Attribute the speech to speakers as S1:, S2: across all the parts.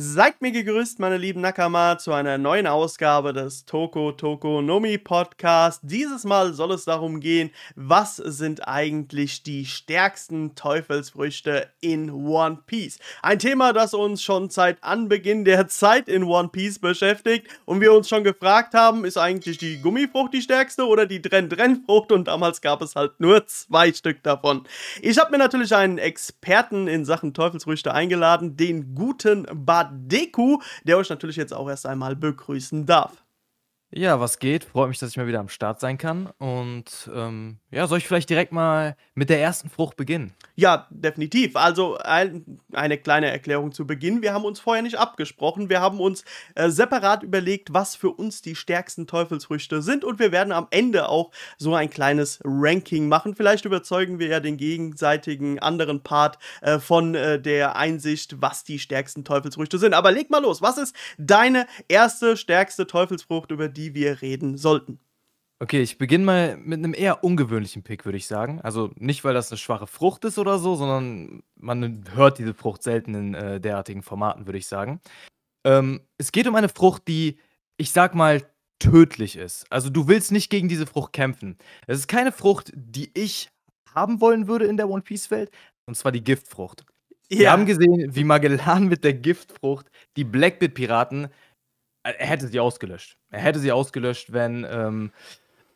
S1: Seid mir gegrüßt, meine lieben Nakama, zu einer neuen Ausgabe des Toko Toko Nomi Podcast. Dieses Mal soll es darum gehen, was sind eigentlich die stärksten Teufelsfrüchte in One Piece. Ein Thema, das uns schon seit Anbeginn der Zeit in One Piece beschäftigt und wir uns schon gefragt haben, ist eigentlich die Gummifrucht die stärkste oder die drenn dren frucht Und damals gab es halt nur zwei Stück davon. Ich habe mir natürlich einen Experten in Sachen Teufelsfrüchte eingeladen, den guten Bad Deku, der euch natürlich jetzt auch erst einmal begrüßen darf.
S2: Ja, was geht? Freut mich, dass ich mal wieder am Start sein kann. Und ähm, ja, soll ich vielleicht direkt mal mit der ersten
S1: Frucht beginnen? Ja, definitiv. Also ein, eine kleine Erklärung zu Beginn. Wir haben uns vorher nicht abgesprochen. Wir haben uns äh, separat überlegt, was für uns die stärksten Teufelsfrüchte sind. Und wir werden am Ende auch so ein kleines Ranking machen. Vielleicht überzeugen wir ja den gegenseitigen anderen Part äh, von äh, der Einsicht, was die stärksten Teufelsfrüchte sind. Aber leg mal los. Was ist deine erste stärkste Teufelsfrucht, über die die wir reden
S2: sollten. Okay, ich beginne mal mit einem eher ungewöhnlichen Pick, würde ich sagen. Also nicht, weil das eine schwache Frucht ist oder so, sondern man hört diese Frucht selten in äh, derartigen Formaten, würde ich sagen. Ähm, es geht um eine Frucht, die, ich sag mal, tödlich ist. Also du willst nicht gegen diese Frucht kämpfen. Es ist keine Frucht, die ich haben wollen würde in der One Piece Welt, und zwar die Giftfrucht. Ja. Wir haben gesehen, wie Magellan mit der Giftfrucht die blackbeard Piraten äh, er hätte sie ausgelöscht. Er hätte sie ausgelöscht, wenn ähm,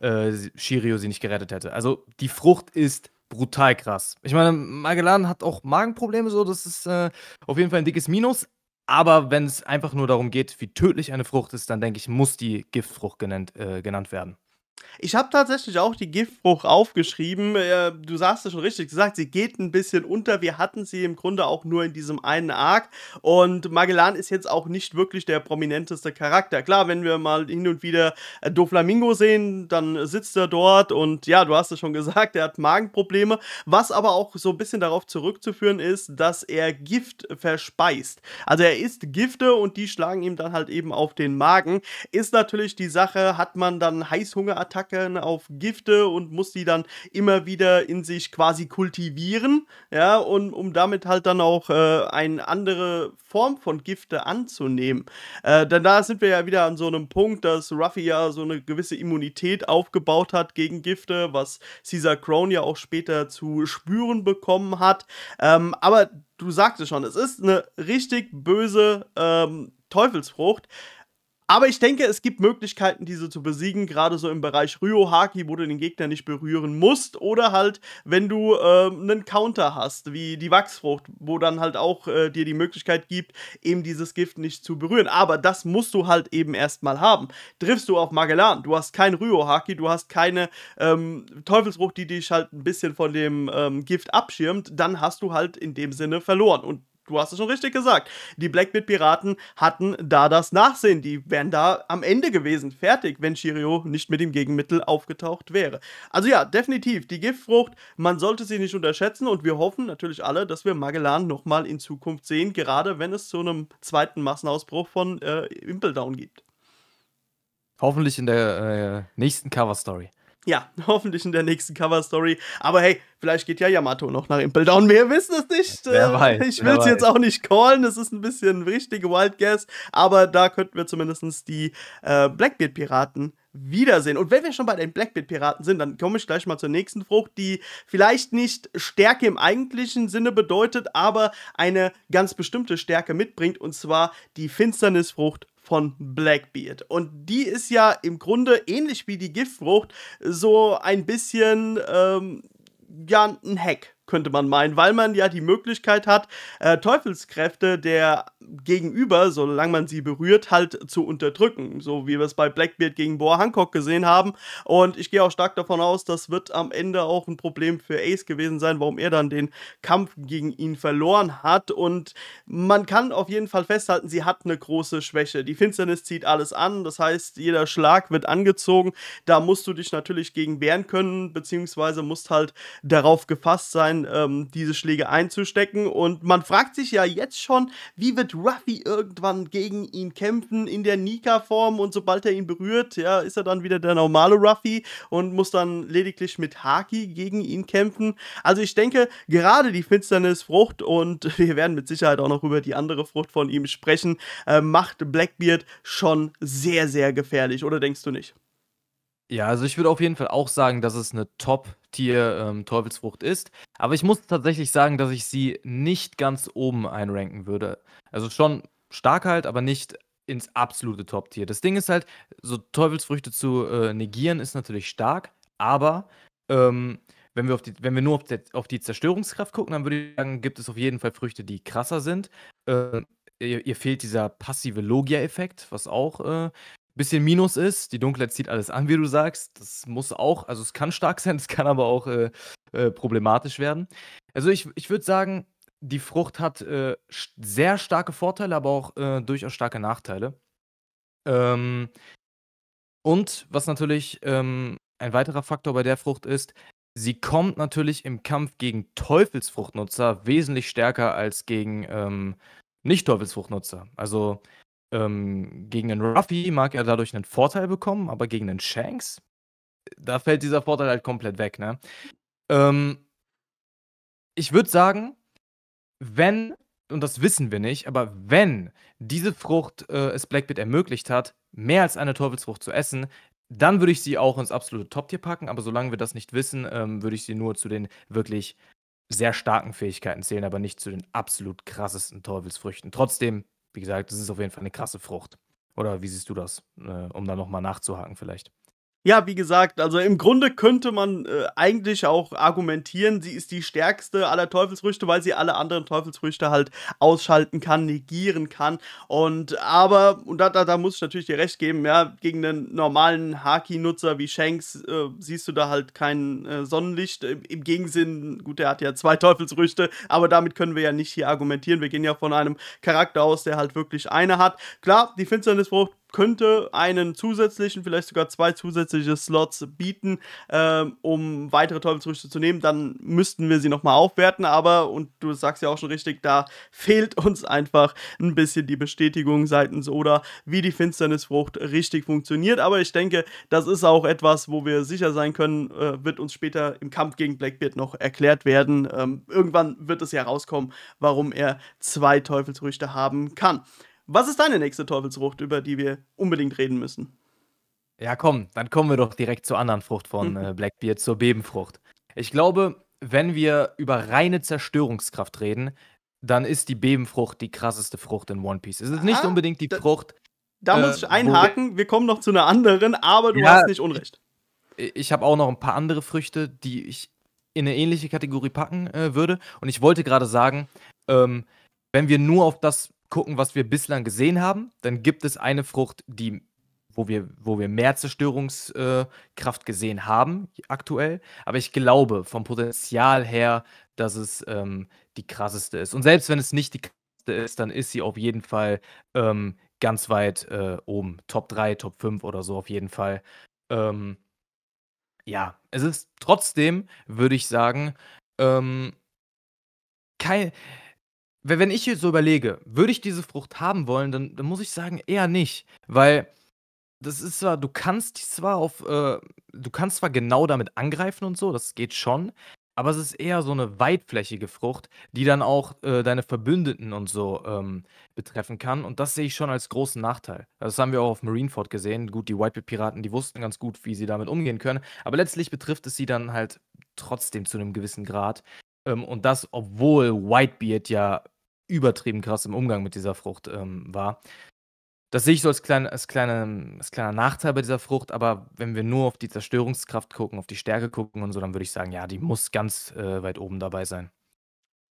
S2: äh, Shirio sie nicht gerettet hätte. Also die Frucht ist brutal krass. Ich meine, Magellan hat auch Magenprobleme, so das ist äh, auf jeden Fall ein dickes Minus. Aber wenn es einfach nur darum geht, wie tödlich eine Frucht ist, dann denke ich, muss die Giftfrucht genannt, äh, genannt werden. Ich habe tatsächlich auch die Giftbruch aufgeschrieben. du sagst es schon richtig
S1: gesagt, sie geht ein bisschen unter. Wir hatten sie im Grunde auch nur in diesem einen Arc. Und Magellan ist jetzt auch nicht wirklich der prominenteste Charakter. Klar, wenn wir mal hin und wieder äh, Doflamingo sehen, dann sitzt er dort und ja, du hast es schon gesagt, er hat Magenprobleme. Was aber auch so ein bisschen darauf zurückzuführen ist, dass er Gift verspeist. Also er isst Gifte und die schlagen ihm dann halt eben auf den Magen. Ist natürlich die Sache, hat man dann Heißhungerattacken Attacken auf Gifte und muss die dann immer wieder in sich quasi kultivieren, ja, und um damit halt dann auch äh, eine andere Form von Gifte anzunehmen. Äh, denn da sind wir ja wieder an so einem Punkt, dass Ruffy ja so eine gewisse Immunität aufgebaut hat gegen Gifte, was Caesar Crown ja auch später zu spüren bekommen hat. Ähm, aber du sagst es schon, es ist eine richtig böse ähm, Teufelsfrucht. Aber ich denke, es gibt Möglichkeiten, diese zu besiegen, gerade so im Bereich Ryohaki, wo du den Gegner nicht berühren musst, oder halt, wenn du äh, einen Counter hast, wie die Wachsfrucht, wo dann halt auch äh, dir die Möglichkeit gibt, eben dieses Gift nicht zu berühren. Aber das musst du halt eben erstmal haben. Triffst du auf Magellan, du hast kein Ryohaki, du hast keine ähm, Teufelsfrucht, die dich halt ein bisschen von dem ähm, Gift abschirmt, dann hast du halt in dem Sinne verloren. Und du hast es schon richtig gesagt. Die Blackbeard Piraten hatten da das Nachsehen. Die wären da am Ende gewesen, fertig, wenn Shirio nicht mit dem Gegenmittel aufgetaucht wäre. Also ja, definitiv, die Giftfrucht, man sollte sie nicht unterschätzen und wir hoffen natürlich alle, dass wir Magellan nochmal in Zukunft sehen, gerade wenn es zu einem zweiten Massenausbruch von äh, Impeldown gibt.
S2: Hoffentlich in der äh, nächsten Cover Story
S1: ja, hoffentlich in der nächsten Cover-Story. Aber hey, vielleicht geht ja Yamato noch nach Impel Down. Wir wissen es nicht. Wer ähm, weiß, ich will es jetzt auch nicht callen. Das ist ein bisschen richtige Wild Guess. Aber da könnten wir zumindest die äh, Blackbeard-Piraten wiedersehen. Und wenn wir schon bei den Blackbeard-Piraten sind, dann komme ich gleich mal zur nächsten Frucht, die vielleicht nicht Stärke im eigentlichen Sinne bedeutet, aber eine ganz bestimmte Stärke mitbringt. Und zwar die Finsternisfrucht von Blackbeard. Und die ist ja im Grunde ähnlich wie die Giftfrucht so ein bisschen ähm, ja, ein Hack könnte man meinen, weil man ja die Möglichkeit hat, äh, Teufelskräfte der Gegenüber, solange man sie berührt, halt zu unterdrücken. So wie wir es bei Blackbeard gegen Boa Hancock gesehen haben. Und ich gehe auch stark davon aus, das wird am Ende auch ein Problem für Ace gewesen sein, warum er dann den Kampf gegen ihn verloren hat. Und man kann auf jeden Fall festhalten, sie hat eine große Schwäche. Die Finsternis zieht alles an, das heißt, jeder Schlag wird angezogen. Da musst du dich natürlich gegen wehren können, beziehungsweise musst halt darauf gefasst sein, sein, ähm, diese Schläge einzustecken. Und man fragt sich ja jetzt schon, wie wird Ruffy irgendwann gegen ihn kämpfen in der Nika-Form und sobald er ihn berührt, ja, ist er dann wieder der normale Ruffy und muss dann lediglich mit Haki gegen ihn kämpfen. Also ich denke, gerade die Finsternisfrucht und wir werden mit Sicherheit auch noch über die andere Frucht von ihm sprechen, äh, macht Blackbeard schon sehr, sehr gefährlich, oder denkst du nicht?
S2: Ja, also ich würde auf jeden Fall auch sagen, dass es eine Top Tier ähm, Teufelsfrucht ist. Aber ich muss tatsächlich sagen, dass ich sie nicht ganz oben einranken würde. Also schon stark halt, aber nicht ins absolute Top-Tier. Das Ding ist halt, so Teufelsfrüchte zu äh, negieren ist natürlich stark, aber ähm, wenn, wir auf die, wenn wir nur auf die, auf die, Zerstörungskraft gucken, dann würde ich sagen, gibt es auf jeden Fall Früchte, die krasser sind. Äh, ihr, ihr, fehlt dieser passive Logia-Effekt, was auch äh, bisschen Minus ist. Die Dunkelheit zieht alles an, wie du sagst. Das muss auch, also es kann stark sein, es kann aber auch äh, äh, problematisch werden. Also ich, ich würde sagen, die Frucht hat äh, sehr starke Vorteile, aber auch äh, durchaus starke Nachteile. Ähm, und was natürlich ähm, ein weiterer Faktor bei der Frucht ist, sie kommt natürlich im Kampf gegen Teufelsfruchtnutzer wesentlich stärker als gegen ähm, Nicht-Teufelsfruchtnutzer. Also ähm, gegen einen Ruffy mag er dadurch einen Vorteil bekommen, aber gegen einen Shanks, da fällt dieser Vorteil halt komplett weg, ne? Ähm, ich würde sagen, wenn, und das wissen wir nicht, aber wenn diese Frucht äh, es Blackbeard ermöglicht hat, mehr als eine Teufelsfrucht zu essen, dann würde ich sie auch ins absolute Top-Tier packen, aber solange wir das nicht wissen, ähm, würde ich sie nur zu den wirklich sehr starken Fähigkeiten zählen, aber nicht zu den absolut krassesten Teufelsfrüchten. Trotzdem wie gesagt, das ist auf jeden Fall eine krasse Frucht. Oder wie siehst du das, äh, um da nochmal nachzuhaken vielleicht?
S1: Ja, wie gesagt, also im Grunde könnte man äh, eigentlich auch argumentieren, sie ist die stärkste aller Teufelsfrüchte, weil sie alle anderen Teufelsfrüchte halt ausschalten kann, negieren kann. Und aber, und da, da, da muss ich natürlich dir recht geben, ja, gegen einen normalen Haki-Nutzer wie Shanks äh, siehst du da halt kein äh, Sonnenlicht. Im, Im Gegensinn, gut, er hat ja zwei Teufelsfrüchte, aber damit können wir ja nicht hier argumentieren. Wir gehen ja von einem Charakter aus, der halt wirklich eine hat. Klar, die Finsternisfrucht könnte einen zusätzlichen, vielleicht sogar zwei zusätzliche Slots bieten, ähm, um weitere Teufelsrüchte zu nehmen. Dann müssten wir sie nochmal aufwerten, aber, und du sagst ja auch schon richtig, da fehlt uns einfach ein bisschen die Bestätigung seitens Oda, wie die Finsternisfrucht richtig funktioniert. Aber ich denke, das ist auch etwas, wo wir sicher sein können, äh, wird uns später im Kampf gegen Blackbeard noch erklärt werden. Ähm, irgendwann wird es ja rauskommen, warum er zwei Teufelsrüchte haben kann. Was ist deine nächste Teufelsfrucht, über die wir unbedingt reden müssen?
S2: Ja, komm, dann kommen wir doch direkt zur anderen Frucht von äh, Blackbeard, zur Bebenfrucht. Ich glaube, wenn wir über reine Zerstörungskraft reden, dann ist die Bebenfrucht die krasseste Frucht in One Piece. Es ist nicht ah, unbedingt die da, Frucht. Da äh, muss ich einhaken, wir kommen noch zu einer anderen,
S1: aber du ja, hast nicht
S2: Unrecht. Ich, ich habe auch noch ein paar andere Früchte, die ich in eine ähnliche Kategorie packen äh, würde. Und ich wollte gerade sagen, ähm, wenn wir nur auf das gucken, was wir bislang gesehen haben, dann gibt es eine Frucht, die wo wir, wo wir mehr Zerstörungskraft äh, gesehen haben aktuell. Aber ich glaube vom Potenzial her, dass es ähm, die krasseste ist. Und selbst wenn es nicht die krasseste ist, dann ist sie auf jeden Fall ähm, ganz weit äh, oben. Top 3, Top 5 oder so auf jeden Fall. Ähm, ja, es ist trotzdem, würde ich sagen, ähm, kein, wenn, ich jetzt so überlege, würde ich diese Frucht haben wollen, dann, dann muss ich sagen, eher nicht. Weil das ist zwar, du kannst zwar auf, äh, du kannst zwar genau damit angreifen und so, das geht schon, aber es ist eher so eine weitflächige Frucht, die dann auch äh, deine Verbündeten und so ähm, betreffen kann. Und das sehe ich schon als großen Nachteil. Also das haben wir auch auf Marineford gesehen. Gut, die Whitebeard-Piraten, die wussten ganz gut, wie sie damit umgehen können. Aber letztlich betrifft es sie dann halt trotzdem zu einem gewissen Grad. Ähm, und das, obwohl Whitebeard ja übertrieben krass im Umgang mit dieser Frucht ähm, war. Das sehe ich so als, klein, als, kleine, als kleiner Nachteil bei dieser Frucht, aber wenn wir nur auf die Zerstörungskraft gucken, auf die Stärke gucken und so, dann würde ich sagen, ja, die muss ganz äh, weit oben dabei sein.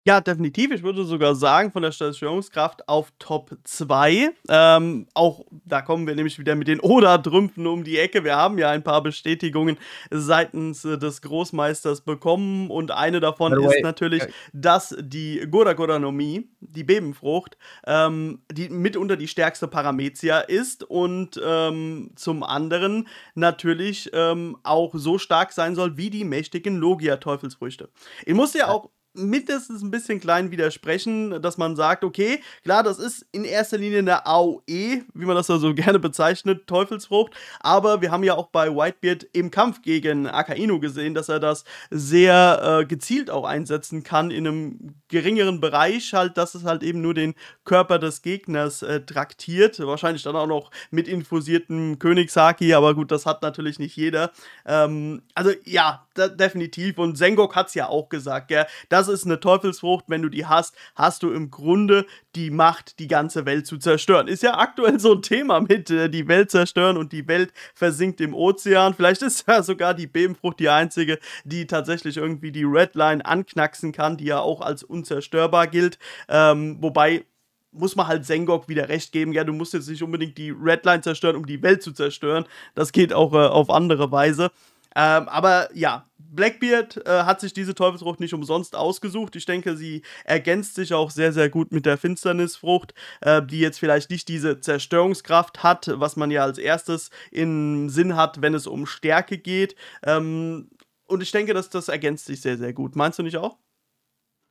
S2: Ja,
S1: definitiv. Ich würde sogar sagen, von der Stationskraft auf Top 2. Ähm, auch da kommen wir nämlich wieder mit den Oder-Trümpfen um die Ecke. Wir haben ja ein paar Bestätigungen seitens äh, des Großmeisters bekommen und eine davon ist natürlich, dass die Goragoranomie, die Bebenfrucht, ähm, die mitunter die stärkste Paramezia ist und ähm, zum anderen natürlich ähm, auch so stark sein soll wie die mächtigen Logia-Teufelsfrüchte. Ich muss ja auch mindestens ein bisschen klein widersprechen, dass man sagt, okay, klar, das ist in erster Linie eine AOE, wie man das ja so gerne bezeichnet, Teufelsfrucht, aber wir haben ja auch bei Whitebeard im Kampf gegen Akainu gesehen, dass er das sehr äh, gezielt auch einsetzen kann in einem geringeren Bereich, halt, dass es halt eben nur den Körper des Gegners äh, traktiert, wahrscheinlich dann auch noch mit infusiertem Königshaki, aber gut, das hat natürlich nicht jeder. Ähm, also ja, definitiv und Sengok hat es ja auch gesagt, gell, dass das ist eine Teufelsfrucht. Wenn du die hast, hast du im Grunde die Macht, die ganze Welt zu zerstören. Ist ja aktuell so ein Thema mit äh, die Welt zerstören und die Welt versinkt im Ozean. Vielleicht ist ja sogar die Bebenfrucht die einzige, die tatsächlich irgendwie die Redline anknacksen kann, die ja auch als unzerstörbar gilt. Ähm, wobei muss man halt Sengok wieder recht geben. Ja, du musst jetzt nicht unbedingt die Redline zerstören, um die Welt zu zerstören. Das geht auch äh, auf andere Weise. Ähm, aber ja, Blackbeard äh, hat sich diese Teufelsfrucht nicht umsonst ausgesucht. Ich denke, sie ergänzt sich auch sehr, sehr gut mit der Finsternisfrucht, äh, die jetzt vielleicht nicht diese Zerstörungskraft hat, was man ja als erstes im Sinn hat, wenn es um Stärke geht. Ähm, und ich denke, dass das ergänzt sich sehr, sehr gut. Meinst du nicht auch?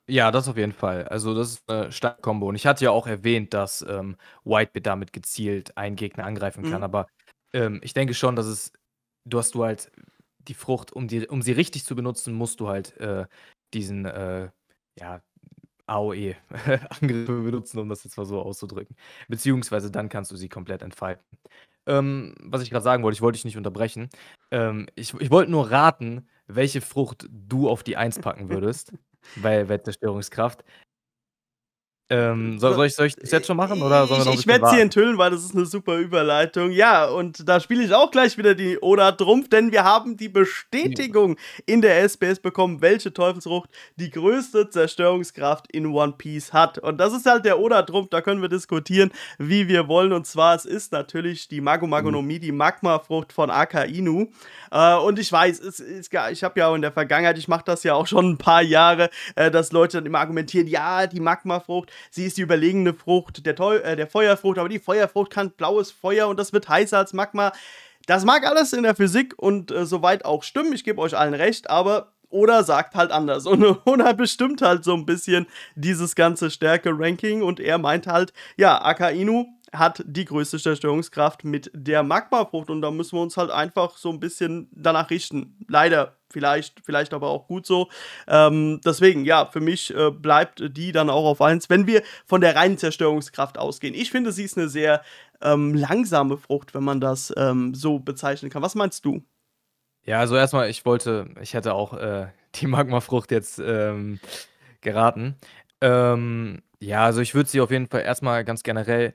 S2: Ja, das auf jeden Fall. Also, das ist eine starke Kombo. Und ich hatte ja auch erwähnt, dass ähm, Whitebeard damit gezielt einen Gegner angreifen kann. Mhm. Aber ähm, ich denke schon, dass es, du hast du halt die Frucht, um, die, um sie richtig zu benutzen, musst du halt äh, diesen äh, ja, AOE-Angriff benutzen, um das jetzt mal so auszudrücken. Beziehungsweise dann kannst du sie komplett entfalten. Ähm, was ich gerade sagen wollte, ich wollte dich nicht unterbrechen. Ähm, ich, ich wollte nur raten, welche Frucht du auf die 1 packen würdest bei Weltzerstörungskraft. Ähm, äh, soll, soll, ich, soll ich das jetzt schon machen? Oder sollen ich ich werde sie
S1: enthüllen, weil das ist eine super Überleitung. Ja, und da spiele ich auch gleich wieder die Oda Trumpf, denn wir haben die Bestätigung in der SBS bekommen, welche Teufelsrucht die größte Zerstörungskraft in One Piece hat. Und das ist halt der Oda Trumpf, da können wir diskutieren, wie wir wollen. Und zwar, es ist natürlich die Magomagonomie, mhm. die Magma-Frucht von Akainu. Äh, und ich weiß, es, es, ich habe ja auch in der Vergangenheit, ich mache das ja auch schon ein paar Jahre, äh, dass Leute dann immer argumentieren, ja, die Magma-Frucht, Sie ist die überlegene Frucht der, Teu äh, der Feuerfrucht, aber die Feuerfrucht kann blaues Feuer und das wird heißer als Magma. Das mag alles in der Physik und äh, soweit auch stimmen, ich gebe euch allen recht, aber oder sagt halt anders. Und Onoda bestimmt halt so ein bisschen dieses ganze Stärke-Ranking und er meint halt, ja, Akainu hat die größte Zerstörungskraft mit der Magma-Frucht und da müssen wir uns halt einfach so ein bisschen danach richten. Leider Vielleicht, vielleicht aber auch gut so. Ähm, deswegen, ja, für mich äh, bleibt die dann auch auf 1, wenn wir von der reinen Zerstörungskraft ausgehen. Ich finde, sie ist eine sehr ähm, langsame Frucht, wenn man das ähm, so bezeichnen kann. Was meinst du?
S2: Ja, also erstmal, ich wollte, ich hätte auch äh, die Magma-Frucht jetzt ähm, geraten. Ähm, ja, also ich würde sie auf jeden Fall erstmal ganz generell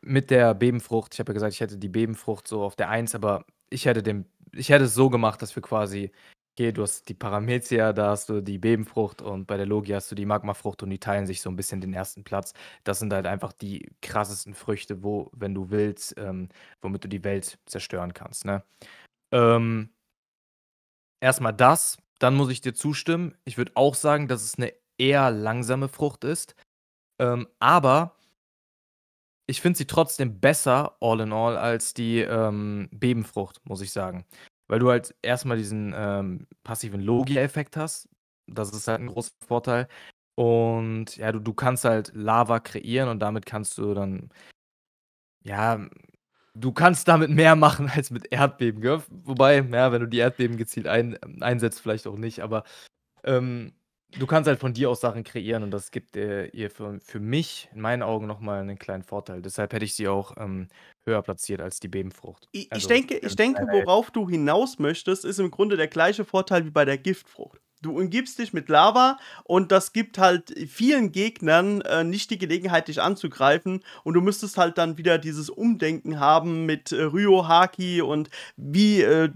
S2: mit der Bebenfrucht, ich habe ja gesagt, ich hätte die Bebenfrucht so auf der 1, aber ich hätte den, ich hätte es so gemacht, dass wir quasi Okay, du hast die Paramezia, da hast du die Bebenfrucht und bei der Logia hast du die Magmafrucht und die teilen sich so ein bisschen den ersten Platz. Das sind halt einfach die krassesten Früchte, wo, wenn du willst, ähm, womit du die Welt zerstören kannst. Ne? Ähm, Erstmal das, dann muss ich dir zustimmen. Ich würde auch sagen, dass es eine eher langsame Frucht ist. Ähm, aber ich finde sie trotzdem besser, all in all, als die ähm, Bebenfrucht, muss ich sagen weil du halt erstmal diesen ähm, passiven Logia-Effekt hast. Das ist halt ein großer Vorteil. Und ja, du, du kannst halt Lava kreieren und damit kannst du dann, ja, du kannst damit mehr machen als mit Erdbeben, gell? Wobei, ja, wenn du die Erdbeben gezielt ein, einsetzt, vielleicht auch nicht, aber ähm, du kannst halt von dir aus Sachen kreieren und das gibt äh, ihr für, für mich in meinen Augen nochmal einen kleinen Vorteil. Deshalb hätte ich sie auch ähm, höher platziert als die Bebenfrucht. Ich, also, ich denke, ich denke worauf
S1: du hinaus möchtest, ist im Grunde der gleiche Vorteil wie bei der Giftfrucht. Du umgibst dich mit Lava und das gibt halt vielen Gegnern äh, nicht die Gelegenheit, dich anzugreifen. Und du müsstest halt dann wieder dieses Umdenken haben mit äh, Ryo, Haki und wie äh,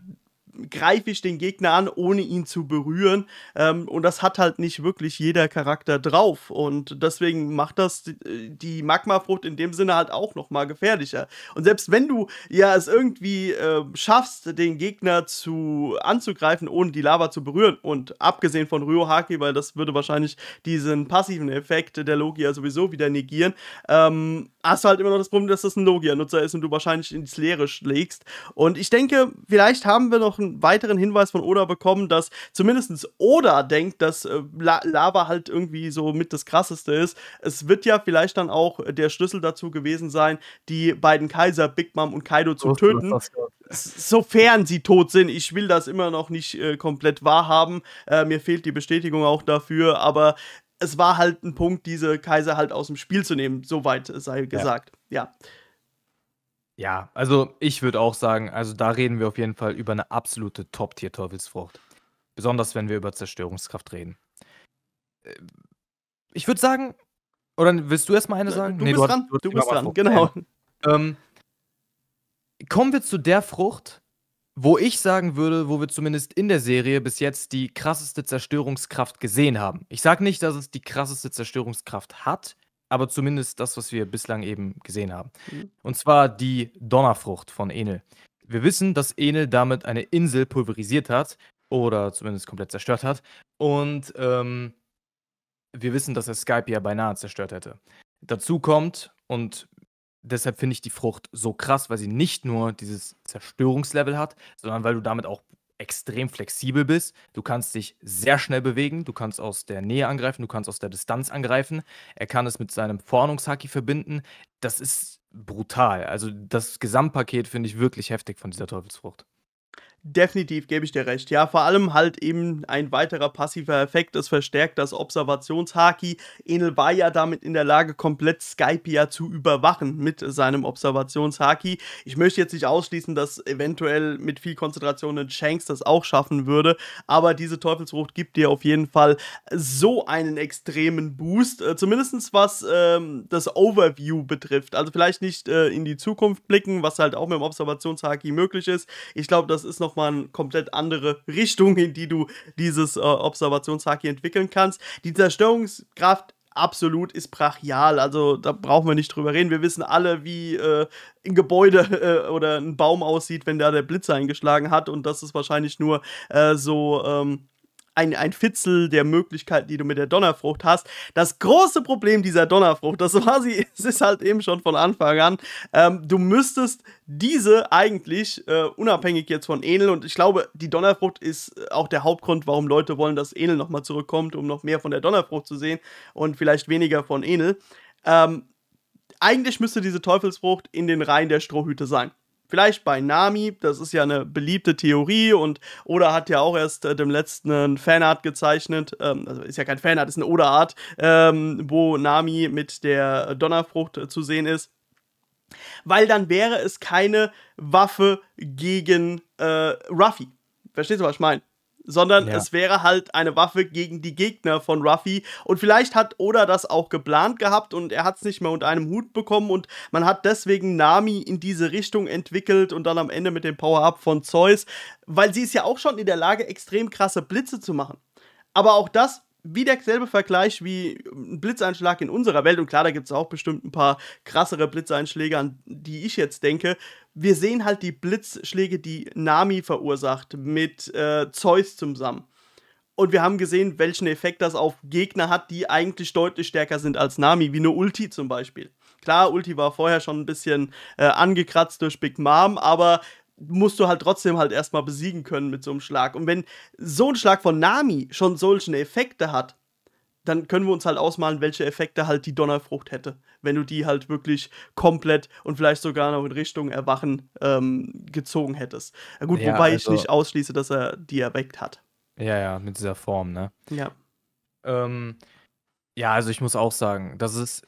S1: greife ich den Gegner an, ohne ihn zu berühren. Ähm, und das hat halt nicht wirklich jeder Charakter drauf. Und deswegen macht das die, die Magmafrucht in dem Sinne halt auch nochmal gefährlicher. Und selbst wenn du ja es irgendwie äh, schaffst, den Gegner zu anzugreifen, ohne die Lava zu berühren, und abgesehen von Ryohaki, weil das würde wahrscheinlich diesen passiven Effekt der Logia sowieso wieder negieren, ähm, hast du halt immer noch das Problem, dass das ein Logia-Nutzer ist und du wahrscheinlich ins Leere schlägst. Und ich denke, vielleicht haben wir noch einen weiteren Hinweis von Oda bekommen, dass zumindest Oda denkt, dass äh, Lava halt irgendwie so mit das Krasseste ist. Es wird ja vielleicht dann auch der Schlüssel dazu gewesen sein, die beiden Kaiser, Big Mom und Kaido, zu töten. Sofern sie tot sind. Ich will das immer noch nicht äh, komplett wahrhaben. Äh, mir fehlt die Bestätigung auch dafür, aber es war halt ein Punkt, diese Kaiser halt aus dem Spiel zu nehmen. Soweit sei gesagt. ja.
S2: ja. Ja, also ich würde auch sagen, also da reden wir auf jeden Fall über eine absolute Top-Tier-Teufelsfrucht. Besonders wenn wir über Zerstörungskraft reden. Äh, ich würde sagen, oder willst du erstmal eine äh, sagen? Du bist hattest- dran, du hattest bist dran, auf genau. Ähm, kommen wir zu der Frucht, wo ich sagen würde, wo wir zumindest in der Serie bis jetzt die krasseste Zerstörungskraft gesehen haben. Ich sage nicht, dass es die krasseste Zerstörungskraft hat, aber zumindest das, was wir bislang eben gesehen haben. Mhm. Und zwar die Donnerfrucht von Enel. Wir wissen, dass Enel damit eine Insel pulverisiert hat oder zumindest komplett zerstört hat. Und ähm, wir wissen, dass er Skype ja beinahe zerstört hätte. Dazu kommt, und deshalb finde ich die Frucht so krass, weil sie nicht nur dieses Zerstörungslevel hat, sondern weil du damit auch extrem flexibel bist. Du kannst dich sehr schnell bewegen, du kannst aus der Nähe angreifen, du kannst aus der Distanz angreifen. Er kann es mit seinem Fornungshaki verbinden. Das ist brutal. Also das Gesamtpaket finde ich wirklich heftig von dieser Teufelsfrucht.
S1: Definitiv gebe ich dir recht. Ja, vor allem halt eben ein weiterer passiver Effekt. Es verstärkt das Observationshaki. Enel war ja damit in der Lage, komplett Skype ja zu überwachen mit seinem Observationshaki. Ich möchte jetzt nicht ausschließen, dass eventuell mit viel Konzentration in Shanks das auch schaffen würde. Aber diese Teufelsfrucht gibt dir auf jeden Fall so einen extremen Boost. Äh, Zumindest was ähm, das Overview betrifft. Also vielleicht nicht äh, in die Zukunft blicken, was halt auch mit dem Observationshaki möglich ist. Ich glaube, das ist noch nochmal eine komplett andere Richtung, in die du dieses äh, Observationshaki entwickeln kannst. Die Zerstörungskraft absolut ist brachial. Also da brauchen wir nicht drüber reden. Wir wissen alle, wie äh, ein Gebäude äh, oder ein Baum aussieht, wenn da der Blitz eingeschlagen hat. Und das ist wahrscheinlich nur äh, so. Ähm, ein, ein Fitzel der Möglichkeiten, die du mit der Donnerfrucht hast. Das große Problem dieser Donnerfrucht, das war sie, es ist halt eben schon von Anfang an, ähm, du müsstest diese eigentlich, äh, unabhängig jetzt von Enel, und ich glaube, die Donnerfrucht ist äh, auch der Hauptgrund, warum Leute wollen, dass Enel nochmal zurückkommt, um noch mehr von der Donnerfrucht zu sehen und vielleicht weniger von Enel. Ähm, eigentlich müsste diese Teufelsfrucht in den Reihen der Strohhüte sein vielleicht bei Nami, das ist ja eine beliebte Theorie und Oda hat ja auch erst äh, dem letzten einen Fanart gezeichnet, ähm, also ist ja kein Fanart, ist eine Oda-Art, ähm, wo Nami mit der Donnerfrucht äh, zu sehen ist. Weil dann wäre es keine Waffe gegen äh, Ruffy. Verstehst du, was ich meine? sondern ja. es wäre halt eine Waffe gegen die Gegner von Ruffy. Und vielleicht hat Oda das auch geplant gehabt und er hat es nicht mehr unter einem Hut bekommen und man hat deswegen Nami in diese Richtung entwickelt und dann am Ende mit dem Power-Up von Zeus, weil sie ist ja auch schon in der Lage, extrem krasse Blitze zu machen. Aber auch das wie derselbe Vergleich wie ähm, ein Blitzeinschlag in unserer Welt. Und klar, da gibt es auch bestimmt ein paar krassere Blitzeinschläge, an die ich jetzt denke. Wir sehen halt die Blitzschläge, die Nami verursacht, mit äh, Zeus zusammen. Und wir haben gesehen, welchen Effekt das auf Gegner hat, die eigentlich deutlich stärker sind als Nami, wie eine Ulti zum Beispiel. Klar, Ulti war vorher schon ein bisschen äh, angekratzt durch Big Mom, aber musst du halt trotzdem halt erstmal besiegen können mit so einem Schlag. Und wenn so ein Schlag von Nami schon solche Effekte hat, dann können wir uns halt ausmalen, welche Effekte halt die Donnerfrucht hätte, wenn du die halt wirklich komplett und vielleicht sogar noch in Richtung Erwachen ähm, gezogen hättest. Gut, ja, wobei also, ich nicht ausschließe, dass er die erweckt hat.
S2: Ja, ja, mit dieser Form, ne? Ja. Ähm, ja, also ich muss auch sagen, das ist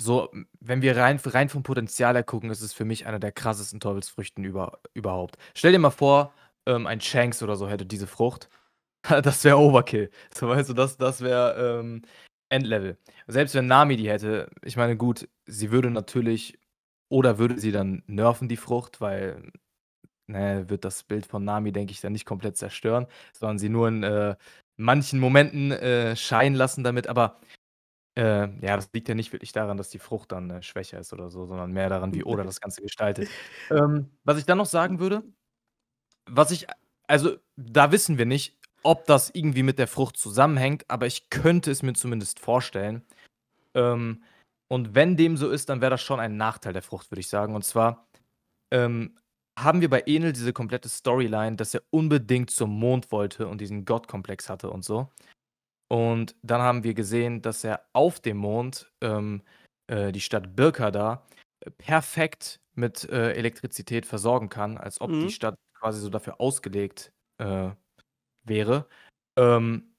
S2: so, wenn wir rein, rein vom Potenzial her gucken, ist es für mich einer der krassesten Teufelsfrüchten über, überhaupt. Stell dir mal vor, ähm, ein Shanks oder so hätte diese Frucht. das wäre Overkill. So, weißt du, das, das wäre ähm, Endlevel. Selbst wenn Nami die hätte, ich meine, gut, sie würde natürlich, oder würde sie dann nerven, die Frucht, weil ne, wird das Bild von Nami, denke ich, dann nicht komplett zerstören, sondern sie nur in äh, manchen Momenten äh, scheinen lassen damit. Aber äh, ja, das liegt ja nicht wirklich daran, dass die Frucht dann, äh, schwächer ist oder so, sondern mehr daran, wie Oda das Ganze gestaltet. Ähm, was ich dann noch sagen würde, was ich also, da wissen wir nicht, ob das irgendwie mit der Frucht zusammenhängt, aber ich könnte es mir zumindest vorstellen. Ähm, und wenn dem so ist, dann wäre das schon ein Nachteil der Frucht, würde ich sagen. Und zwar ähm, haben wir bei Enel diese komplette Storyline, dass er unbedingt zum Mond wollte und diesen Gottkomplex hatte und so. Und dann haben wir gesehen, dass er auf dem Mond ähm, äh, die Stadt Birka da äh, perfekt mit äh, Elektrizität versorgen kann, als ob mhm. die Stadt quasi so dafür ausgelegt äh, wäre. Ähm,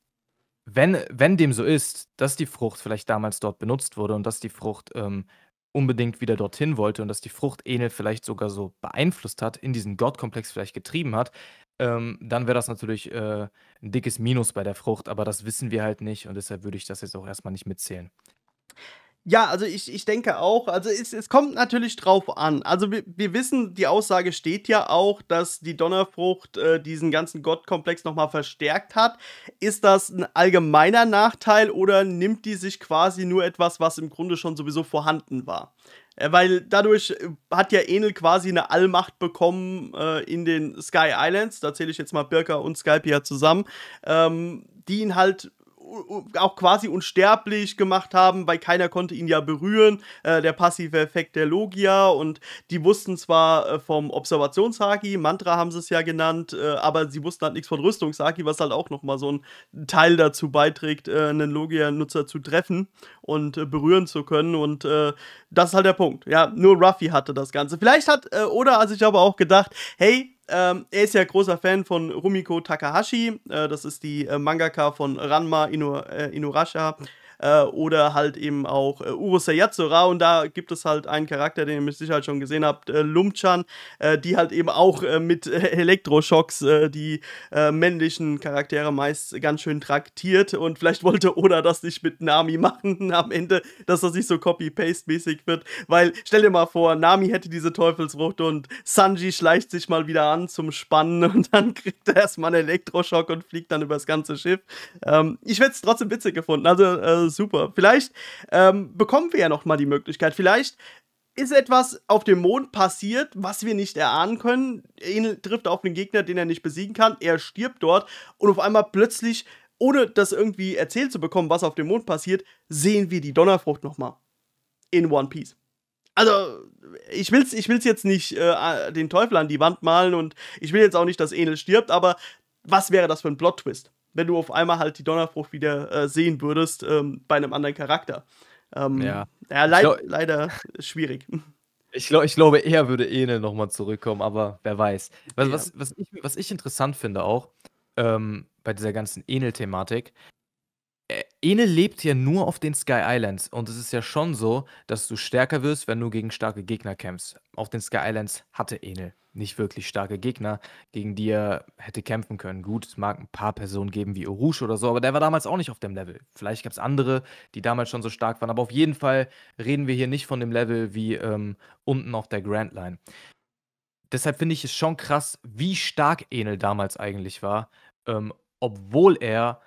S2: wenn, wenn dem so ist, dass die Frucht vielleicht damals dort benutzt wurde und dass die Frucht ähm, unbedingt wieder dorthin wollte und dass die Frucht Enel vielleicht sogar so beeinflusst hat, in diesen Gottkomplex vielleicht getrieben hat, ähm, dann wäre das natürlich äh, 'n dickes Minus bei der Frucht, aber das wissen wir halt nicht und deshalb würde ich das jetzt auch erstmal nicht mitzählen.
S1: Ja, also ich ich denke auch, also es es kommt natürlich drauf an. Also wir wir wissen, die Aussage steht ja auch, dass die Donnerfrucht, äh, diesen ganzen Gottkomplex nochmal verstärkt hat. Ist das ein allgemeiner Nachteil oder nimmt die sich quasi nur etwas, was im Grunde schon sowieso vorhanden war? Äh, weil dadurch äh, hat ja Enel quasi eine Allmacht bekommen äh, in den Sky Islands, da zähle ich jetzt mal Birka und Skypia zusammen, ähm, die ihn halt auch quasi unsterblich gemacht haben, weil keiner konnte ihn ja berühren. Äh, der passive Effekt der Logia und die wussten zwar äh, vom Observationshaki, Mantra haben sie es ja genannt, äh, aber sie wussten halt nichts von Rüstungshaki, was halt auch nochmal so ein Teil dazu beiträgt, äh, einen Logia-Nutzer zu treffen und äh, berühren zu können. Und äh, das ist halt der Punkt. Ja, nur Ruffy hatte das Ganze. Vielleicht hat, oder also ich habe auch gedacht, hey, ähm, er ist ja großer Fan von Rumiko Takahashi, äh, das ist die äh, Mangaka von Ranma Inu, äh, Inurasha, äh, oder halt eben auch äh, Urus Yatsura. Und da gibt es halt einen Charakter, den ihr mit Sicherheit schon gesehen habt, äh, Lumchan, äh, die halt eben auch äh, mit äh, Elektroschocks äh, die männlichen Charaktere meist ganz schön traktiert. Und vielleicht wollte Oda das nicht mit Nami machen am Ende, dass das nicht so copy-paste-mäßig wird. Weil stell dir mal vor, Nami hätte diese Teufelsfrucht und Sanji schleicht sich mal wieder an zum Spannen und dann kriegt er erstmal einen Elektroschock und fliegt dann übers ganze Schiff. Ähm, ich werde es trotzdem witzig gefunden. Also super. Vielleicht ähm, bekommen wir ja noch mal die Möglichkeit. Vielleicht ist etwas auf dem Mond passiert, was wir nicht erahnen können. Er trifft auf einen Gegner, den er nicht besiegen kann. Er stirbt dort und auf einmal plötzlich, ohne das irgendwie erzählt zu bekommen, was auf dem Mond passiert, sehen wir die Donnerfrucht noch mal in One Piece also ich will's, ich will's jetzt nicht äh, den Teufel an die Wand malen und ich will jetzt auch nicht, dass Enel stirbt, aber was wäre das für ein Plot-Twist? wenn du auf einmal halt die Donnerfrucht wieder äh, sehen würdest ähm, bei einem anderen Charakter. Ähm, ja, ja leid, glaub,
S2: leider schwierig. Ich, glaub, ich glaube, er würde Enel nochmal zurückkommen, aber wer weiß. Was, ja. was, was, ich, was ich interessant finde auch ähm, bei dieser ganzen Enel-Thematik, äh, Enel lebt ja nur auf den Sky Islands und es ist ja schon so, dass du stärker wirst, wenn du gegen starke Gegner kämpfst. Auf den Sky Islands hatte Enel nicht wirklich starke Gegner, gegen die er hätte kämpfen können. Gut, es mag ein paar Personen geben wie Orush oder so, aber der war damals auch nicht auf dem Level. Vielleicht gab es andere, die damals schon so stark waren, aber auf jeden Fall reden wir hier nicht von dem Level wie ähm, unten auf der Grand Line. Deshalb finde ich es schon krass, wie stark Enel damals eigentlich war, ähm, obwohl er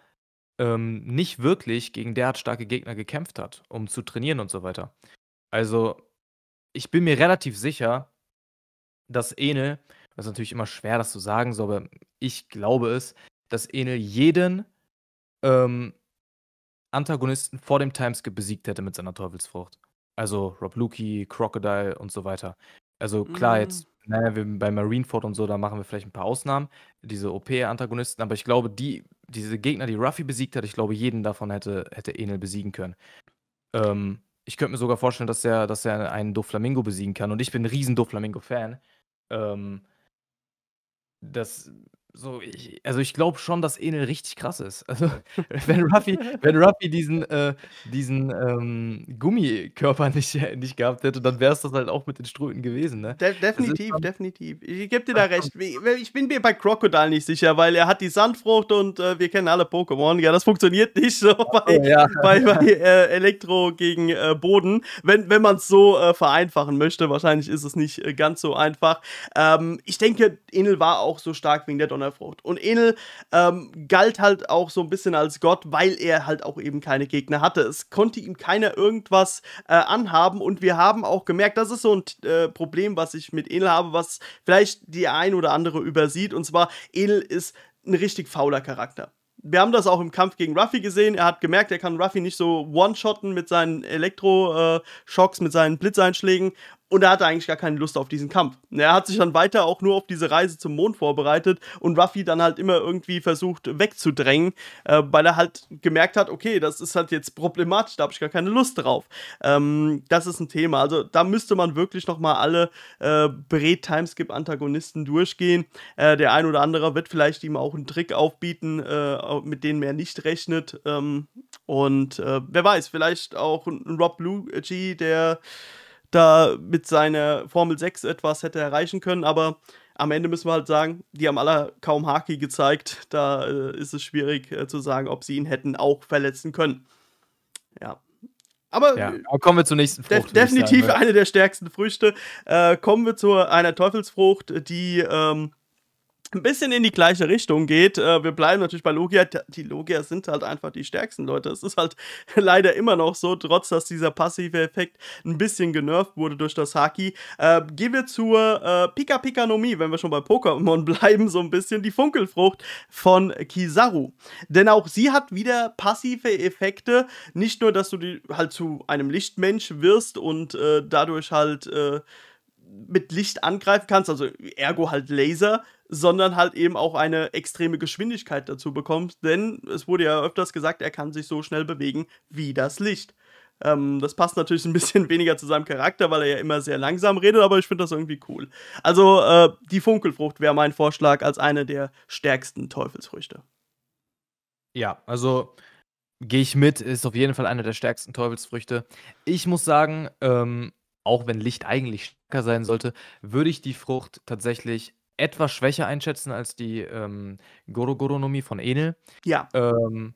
S2: ähm, nicht wirklich gegen derart starke Gegner gekämpft hat, um zu trainieren und so weiter. Also, ich bin mir relativ sicher, dass Enel, das ist natürlich immer schwer, das zu sagen, so, aber ich glaube es, dass Enel jeden ähm, Antagonisten vor dem Timeskip besiegt hätte mit seiner Teufelsfrucht. Also Rob Lukey, Crocodile und so weiter. Also klar, mhm. jetzt, naja, ne, wir, bei Marineford und so, da machen wir vielleicht ein paar Ausnahmen, diese OP-Antagonisten, aber ich glaube, die, diese Gegner, die Ruffy besiegt hat, ich glaube, jeden davon hätte, hätte Enel besiegen können. Ähm, ich könnte mir sogar vorstellen, dass er, dass er einen Doflamingo besiegen kann. Und ich bin ein riesen Doflamingo-Fan. Ähm, das so, ich, also ich glaube schon, dass Enel richtig krass ist. Also, wenn Ruffy, wenn Ruffy diesen, äh, diesen ähm, Gummikörper nicht, äh, nicht gehabt hätte, dann wäre es das halt
S1: auch mit den Ströten gewesen. Ne? De also definitiv, ist, definitiv. Ich gebe dir da recht. Ich bin mir bei Crocodile nicht sicher, weil er hat die Sandfrucht und äh, wir kennen alle Pokémon. Ja, das funktioniert nicht so bei, oh, ja. bei, bei äh, Elektro gegen äh, Boden. Wenn, wenn man es so äh, vereinfachen möchte, wahrscheinlich ist es nicht ganz so einfach. Ähm, ich denke, Enel war auch so stark wegen der Don von der Frucht. Und Enel ähm, galt halt auch so ein bisschen als Gott, weil er halt auch eben keine Gegner hatte. Es konnte ihm keiner irgendwas äh, anhaben und wir haben auch gemerkt, das ist so ein äh, Problem, was ich mit Enel habe, was vielleicht die ein oder andere übersieht. Und zwar, Enel ist ein richtig fauler Charakter wir haben das auch im Kampf gegen Ruffy gesehen. Er hat gemerkt, er kann Ruffy nicht so one-shotten mit seinen elektro äh, mit seinen Blitzeinschlägen. Und er hatte eigentlich gar keine Lust auf diesen Kampf. Er hat sich dann weiter auch nur auf diese Reise zum Mond vorbereitet und Ruffy dann halt immer irgendwie versucht wegzudrängen, äh, weil er halt gemerkt hat, okay, das ist halt jetzt problematisch, da habe ich gar keine Lust drauf. Ähm, das ist ein Thema. Also da müsste man wirklich nochmal alle äh, Bret-Timeskip-Antagonisten durchgehen. Äh, der ein oder andere wird vielleicht ihm auch einen Trick aufbieten, äh, mit dem er nicht rechnet. Ähm, und äh, wer weiß, vielleicht auch ein Rob Blue G, der da mit seiner Formel 6 etwas hätte erreichen können, aber am Ende müssen wir halt sagen, die haben alle kaum Haki gezeigt. Da äh, ist es schwierig äh, zu sagen, ob sie ihn hätten auch verletzen können. Ja. Aber, ja. Äh, aber kommen wir zur nächsten Frucht. De definitiv sagen, ne? eine der stärksten Früchte. Äh, kommen wir zu einer Teufelsfrucht, die ähm, ein bisschen in die gleiche Richtung geht. Äh, wir bleiben natürlich bei Logia. Die Logia sind halt einfach die stärksten Leute. Es ist halt leider immer noch so, trotz dass dieser passive Effekt ein bisschen genervt wurde durch das Haki. Äh, gehen wir zur äh, Pika Pika Nomi, wenn wir schon bei Pokémon bleiben, so ein bisschen die Funkelfrucht von Kizaru. Denn auch sie hat wieder passive Effekte. Nicht nur, dass du die halt zu einem Lichtmensch wirst und äh, dadurch halt. Äh, mit Licht angreifen kannst, also ergo halt Laser, sondern halt eben auch eine extreme Geschwindigkeit dazu bekommst, denn es wurde ja öfters gesagt, er kann sich so schnell bewegen wie das Licht. Ähm, das passt natürlich ein bisschen weniger zu seinem Charakter, weil er ja immer sehr langsam redet, aber ich finde das irgendwie cool. Also äh, die Funkelfrucht wäre mein Vorschlag als eine der
S2: stärksten Teufelsfrüchte. Ja, also gehe ich mit, ist auf jeden Fall eine der stärksten Teufelsfrüchte. Ich muss sagen, ähm, auch wenn Licht eigentlich sein sollte, würde ich die Frucht tatsächlich etwas schwächer einschätzen als die ähm, Gorogoronomie von Enel. Ja. Ähm,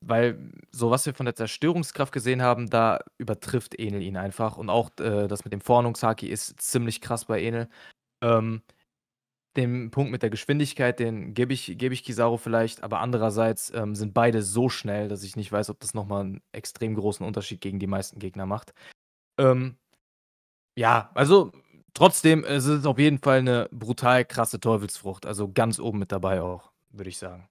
S2: weil so was wir von der Zerstörungskraft gesehen haben, da übertrifft Enel ihn einfach. Und auch äh, das mit dem Vornungshaki ist ziemlich krass bei Enel. Ähm, den Punkt mit der Geschwindigkeit, den gebe ich, geb ich Kizaru vielleicht, aber andererseits ähm, sind beide so schnell, dass ich nicht weiß, ob das nochmal einen extrem großen Unterschied gegen die meisten Gegner macht. Ähm, ja, also trotzdem, äh, es ist auf jeden Fall eine brutal krasse Teufelsfrucht. Also ganz oben mit dabei auch, würde ich sagen.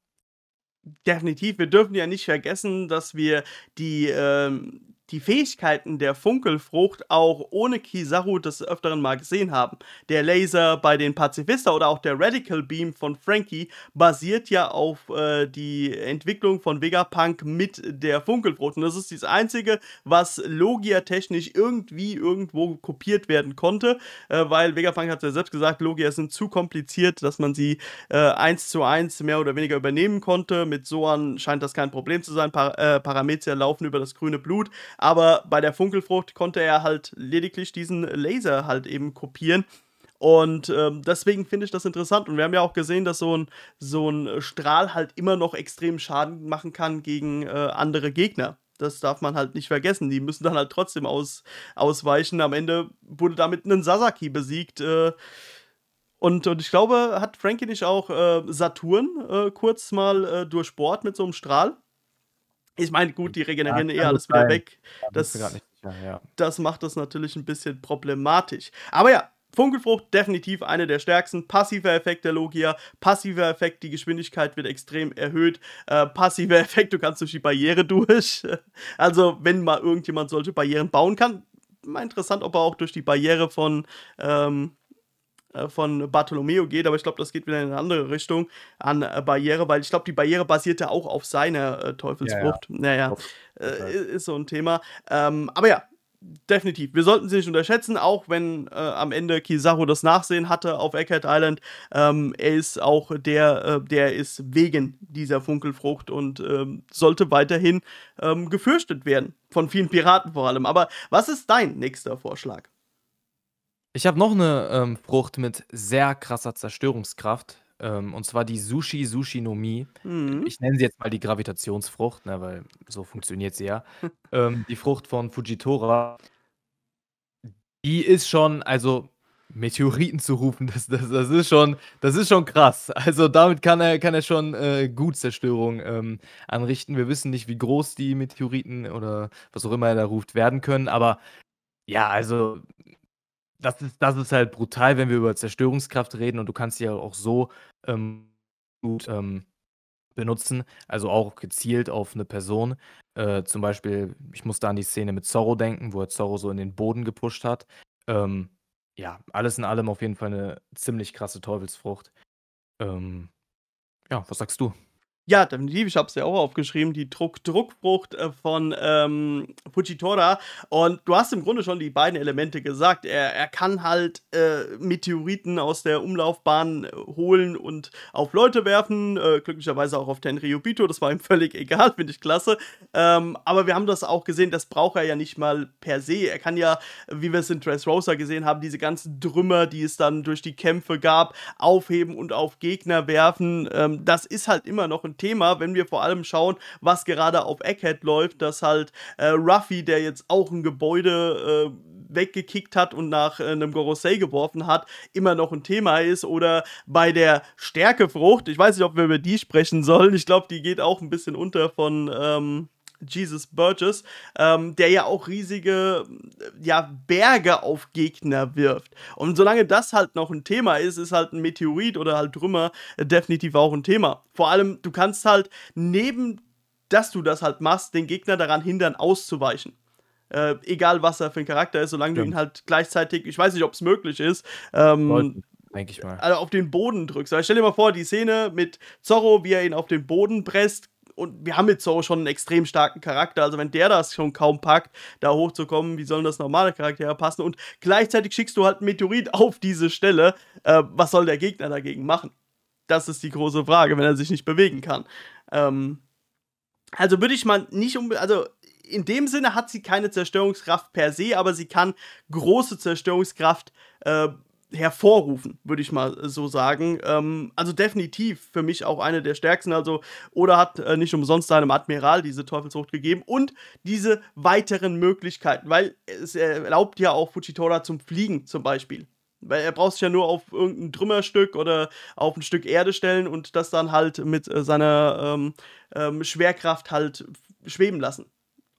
S1: Definitiv. Wir dürfen ja nicht vergessen, dass wir die ähm, die Fähigkeiten der Funkelfrucht auch ohne Kizaru des Öfteren mal gesehen haben. Der Laser bei den Pazifista oder auch der Radical Beam von Frankie basiert ja auf äh, die Entwicklung von Vegapunk mit der Funkelfrucht. Und das ist das Einzige, was Logia-technisch irgendwie irgendwo kopiert werden konnte, äh, weil Vegapunk hat ja selbst gesagt, Logia sind zu kompliziert, dass man sie äh, eins zu eins mehr oder weniger übernehmen konnte. Mit Soan scheint das kein Problem zu sein. Par äh, Paramezia laufen über das grüne Blut. Aber bei der Funkelfrucht konnte er halt lediglich diesen Laser halt eben kopieren. Und ähm, deswegen finde ich das interessant. Und wir haben ja auch gesehen, dass so ein, so ein Strahl halt immer noch extrem Schaden machen kann gegen äh, andere Gegner. Das darf man halt nicht vergessen. Die müssen dann halt trotzdem aus, ausweichen. Am Ende wurde damit ein Sasaki besiegt. Äh, und, und ich glaube, hat Frankie nicht auch äh, Saturn äh, kurz mal äh, durchbohrt mit so einem Strahl? Ich meine, gut, die regenerieren ja, eher alles wieder weg. Das, das, sicher, ja. das macht das natürlich ein bisschen problematisch. Aber ja, Funkelfrucht definitiv eine der stärksten. Passiver Effekt der Logia. Passiver Effekt, die Geschwindigkeit wird extrem erhöht. Äh, passiver Effekt, du kannst durch die Barriere durch. Also, wenn mal irgendjemand solche Barrieren bauen kann, mal interessant, ob er auch durch die Barriere von ähm, äh, von Bartolomeo geht, aber ich glaube, das geht wieder in eine andere Richtung an äh, Barriere, weil ich glaube, die Barriere basierte auch auf seiner äh, Teufelsfrucht. Ja, ja. Naja, äh, ist so ein Thema. Ähm, aber ja, definitiv. Wir sollten sie nicht unterschätzen, auch wenn äh, am Ende Kizaru das Nachsehen hatte auf Eckhart Island. Ähm, er ist auch der, äh, der ist wegen dieser Funkelfrucht und ähm, sollte weiterhin ähm, gefürchtet werden. Von vielen Piraten vor allem. Aber was ist dein nächster Vorschlag?
S2: Ich habe noch eine ähm, Frucht mit sehr krasser Zerstörungskraft, ähm, und zwar die Sushi Sushinomie. Mhm. Ich nenne sie jetzt mal die Gravitationsfrucht, ne, weil so funktioniert sie ja. Ähm, die Frucht von Fujitora. Die ist schon also, Meteoriten zu rufen, das das das ist schon das ist schon krass. Also, damit kann er kann er schon, äh, gut Zerstörung, ähm, anrichten. Wir wissen nicht, wie groß die Meteoriten oder was auch immer er da ruft, werden können, aber ja, also das ist, das ist halt brutal, wenn wir über Zerstörungskraft reden und du kannst sie ja auch so ähm, gut ähm, benutzen, also auch gezielt auf eine Person. Äh, zum Beispiel, ich muss da an die Szene mit Zorro denken, wo er Zorro so in den Boden gepusht hat. Ähm, ja, alles in allem auf jeden Fall eine ziemlich krasse Teufelsfrucht. Ähm, ja, was sagst du?
S1: Ja, definitiv. Ich habe es ja auch aufgeschrieben, die Druck Druckfrucht äh, von ähm, Fujitora. Und du hast im Grunde schon die beiden Elemente gesagt. Er, er kann halt äh, Meteoriten aus der Umlaufbahn äh, holen und auf Leute werfen. Äh, glücklicherweise auch auf Tenryubito. Das war ihm völlig egal, finde ich klasse. Ähm, aber wir haben das auch gesehen, das braucht er ja nicht mal per se. Er kann ja, wie wir es in Dressrosa gesehen haben, diese ganzen Trümmer, die es dann durch die Kämpfe gab, aufheben und auf Gegner werfen. Ähm, das ist halt immer noch ein Thema, wenn wir vor allem schauen, was gerade auf Egghead läuft, dass halt äh, Ruffy, der jetzt auch ein Gebäude äh, weggekickt hat und nach äh, einem Gorosei geworfen hat, immer noch ein Thema ist. Oder bei der Stärkefrucht, ich weiß nicht, ob wir über die sprechen sollen, ich glaube, die geht auch ein bisschen unter von... Ähm Jesus Burgess, ähm, der ja auch riesige ja, Berge auf Gegner wirft. Und solange das halt noch ein Thema ist, ist halt ein Meteorit oder halt Trümmer äh, definitiv auch ein Thema. Vor allem, du kannst halt neben, dass du das halt machst, den Gegner daran hindern, auszuweichen. Äh, egal, was er für ein Charakter ist, solange ja. du ihn halt gleichzeitig, ich weiß nicht, ob es möglich ist, ähm, eigentlich mal. Also auf den Boden drückst. Also stell dir mal vor, die Szene mit Zorro, wie er ihn auf den Boden presst, und wir haben jetzt so schon einen extrem starken Charakter. Also wenn der das schon kaum packt, da hochzukommen, wie sollen das normale Charaktere passen? Und gleichzeitig schickst du halt einen Meteorit auf diese Stelle. Äh, was soll der Gegner dagegen machen? Das ist die große Frage, wenn er sich nicht bewegen kann. Ähm, also würde ich mal nicht unbedingt, also in dem Sinne hat sie keine Zerstörungskraft per se, aber sie kann große Zerstörungskraft äh, hervorrufen, würde ich mal so sagen. Ähm, also definitiv für mich auch eine der stärksten. Also Oda hat äh, nicht umsonst seinem Admiral diese Teufelsfrucht gegeben und diese weiteren Möglichkeiten, weil es erlaubt ja auch Fujitora zum Fliegen zum Beispiel. Weil er braucht sich ja nur auf irgendein Trümmerstück oder auf ein Stück Erde stellen und das dann halt mit äh, seiner ähm, ähm, Schwerkraft halt schweben lassen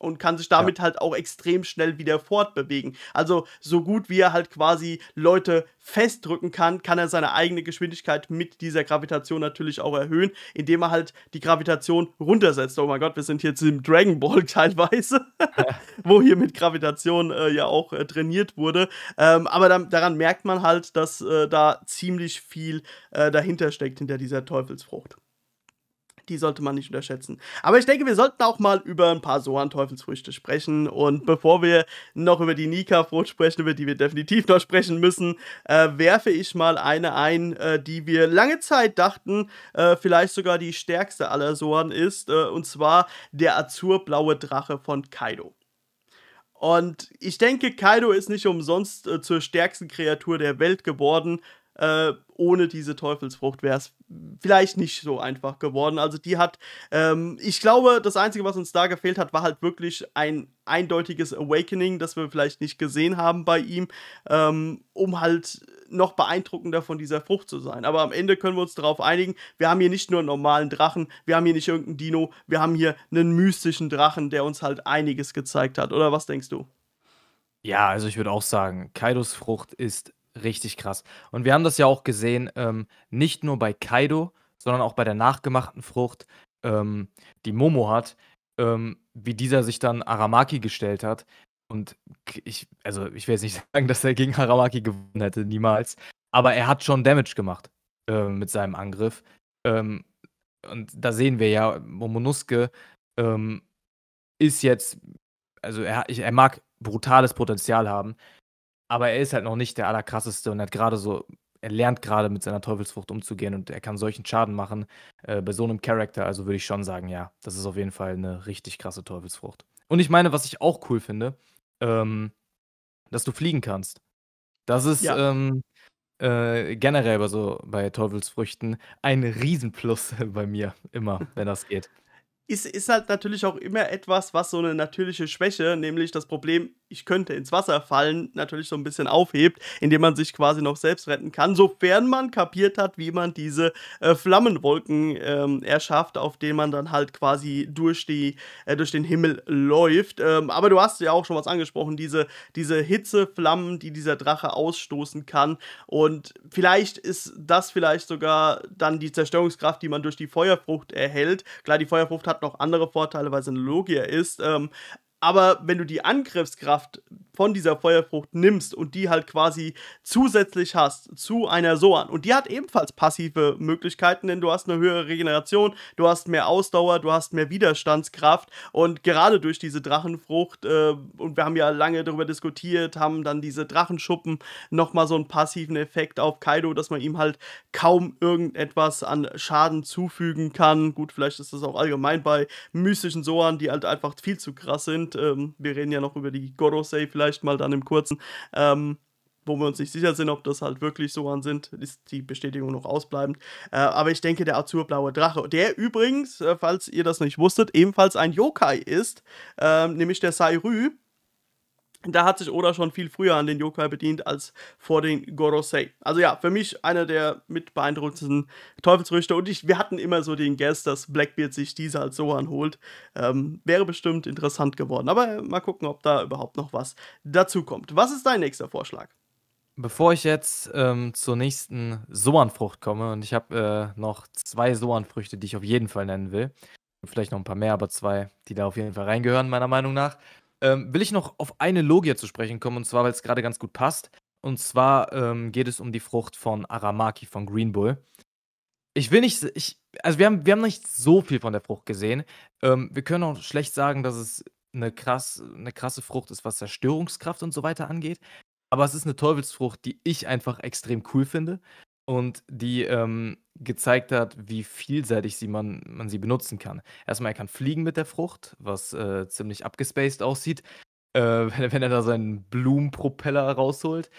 S1: und kann sich damit ja. halt auch extrem schnell wieder fortbewegen. Also so gut wie er halt quasi Leute festdrücken kann, kann er seine eigene Geschwindigkeit mit dieser Gravitation natürlich auch erhöhen, indem er halt die Gravitation runtersetzt. Oh mein Gott, wir sind jetzt im Dragon Ball teilweise, wo hier mit Gravitation äh, ja auch äh, trainiert wurde. Ähm, aber dann, daran merkt man halt, dass äh, da ziemlich viel äh, dahinter steckt, hinter dieser Teufelsfrucht die sollte man nicht unterschätzen. Aber ich denke, wir sollten auch mal über ein paar Sohan-Teufelsfrüchte sprechen. Und bevor wir noch über die Nika-Frucht sprechen, über die wir definitiv noch sprechen müssen, äh, werfe ich mal eine ein, äh, die wir lange Zeit dachten, äh, vielleicht sogar die stärkste aller Sohan ist. Äh, und zwar der azurblaue Drache von Kaido. Und ich denke, Kaido ist nicht umsonst äh, zur stärksten Kreatur der Welt geworden, äh, ohne diese Teufelsfrucht wäre es vielleicht nicht so einfach geworden. Also die hat, ähm, ich glaube, das Einzige, was uns da gefehlt hat, war halt wirklich ein eindeutiges Awakening, das wir vielleicht nicht gesehen haben bei ihm, ähm, um halt noch beeindruckender von dieser Frucht zu sein. Aber am Ende können wir uns darauf einigen, wir haben hier nicht nur einen normalen Drachen, wir haben hier nicht irgendeinen Dino, wir haben hier einen mystischen Drachen, der uns halt einiges gezeigt hat. Oder was denkst du?
S2: Ja, also ich würde auch sagen, Kaidos Frucht ist Richtig krass. Und wir haben das ja auch gesehen, ähm, nicht nur bei Kaido, sondern auch bei der nachgemachten Frucht, ähm, die Momo hat, ähm, wie dieser sich dann Aramaki gestellt hat. Und ich, also ich will jetzt nicht sagen, dass er gegen Aramaki gewonnen hätte, niemals. Aber er hat schon Damage gemacht äh, mit seinem Angriff. Ähm, und da sehen wir ja, Momonosuke ähm, ist jetzt, also er, er mag brutales Potenzial haben. Aber er ist halt noch nicht der allerkrasseste und hat gerade so, er lernt gerade mit seiner Teufelsfrucht umzugehen und er kann solchen Schaden machen äh, bei so einem Charakter. Also würde ich schon sagen, ja, das ist auf jeden Fall eine richtig krasse Teufelsfrucht. Und ich meine, was ich auch cool finde, ähm, dass du fliegen kannst. Das ist ja. ähm, äh, generell bei, so, bei Teufelsfrüchten ein Riesenplus bei mir, immer, wenn das geht
S1: ist, ist halt natürlich auch immer etwas, was so eine natürliche Schwäche, nämlich das Problem, ich könnte ins Wasser fallen, natürlich so ein bisschen aufhebt, indem man sich quasi noch selbst retten kann, sofern man kapiert hat, wie man diese äh, Flammenwolken ähm, erschafft, auf denen man dann halt quasi durch, die, äh, durch den Himmel läuft. Ähm, aber du hast ja auch schon was angesprochen, diese, diese Hitzeflammen, die dieser Drache ausstoßen kann. Und vielleicht ist das vielleicht sogar dann die Zerstörungskraft, die man durch die Feuerfrucht erhält. Klar, die Feuerfrucht hat hat noch andere Vorteile, weil es eine Logia ist. Ähm, aber wenn du die Angriffskraft von dieser Feuerfrucht nimmst und die halt quasi zusätzlich hast zu einer Soan, und die hat ebenfalls passive Möglichkeiten, denn du hast eine höhere Regeneration, du hast mehr Ausdauer, du hast mehr Widerstandskraft und gerade durch diese Drachenfrucht, äh, und wir haben ja lange darüber diskutiert, haben dann diese Drachenschuppen nochmal so einen passiven Effekt auf Kaido, dass man ihm halt kaum irgendetwas an Schaden zufügen kann. Gut, vielleicht ist das auch allgemein bei mystischen Soan, die halt einfach viel zu krass sind und ähm, wir reden ja noch über die Gorosei vielleicht mal dann im Kurzen, ähm, wo wir uns nicht sicher sind, ob das halt wirklich so an sind, ist die Bestätigung noch ausbleibend. Äh, aber ich denke, der azurblaue Drache, der übrigens, äh, falls ihr das nicht wusstet, ebenfalls ein Yokai ist, äh, nämlich der Sairü, da hat sich Oda schon viel früher an den Yokai bedient als vor den Gorosei. Also ja, für mich einer der mit beeindruckendsten Teufelsrüchte. Und ich, wir hatten immer so den Guess, dass Blackbeard sich diese als Sohan holt. Ähm, wäre bestimmt interessant geworden. Aber äh, mal gucken, ob da überhaupt noch was dazu kommt. Was ist dein nächster Vorschlag?
S2: Bevor ich jetzt ähm, zur nächsten Soanfrucht komme, und ich habe äh, noch zwei Soanfrüchte, die ich auf jeden Fall nennen will. Vielleicht noch ein paar mehr, aber zwei, die da auf jeden Fall reingehören, meiner Meinung nach. Ähm, will ich noch auf eine Logia zu sprechen kommen, und zwar, weil es gerade ganz gut passt. Und zwar ähm, geht es um die Frucht von Aramaki von Green Bull. Ich will nicht, ich, also wir haben, wir haben nicht so viel von der Frucht gesehen. Ähm, wir können auch schlecht sagen, dass es eine, krass, eine krasse Frucht ist, was Zerstörungskraft und so weiter angeht. Aber es ist eine Teufelsfrucht, die ich einfach extrem cool finde und die ähm, gezeigt hat, wie vielseitig sie man, man sie benutzen kann. Erstmal, er kann fliegen mit der Frucht, was äh, ziemlich abgespaced aussieht, äh, wenn, wenn, er da seinen Blumenpropeller rausholt.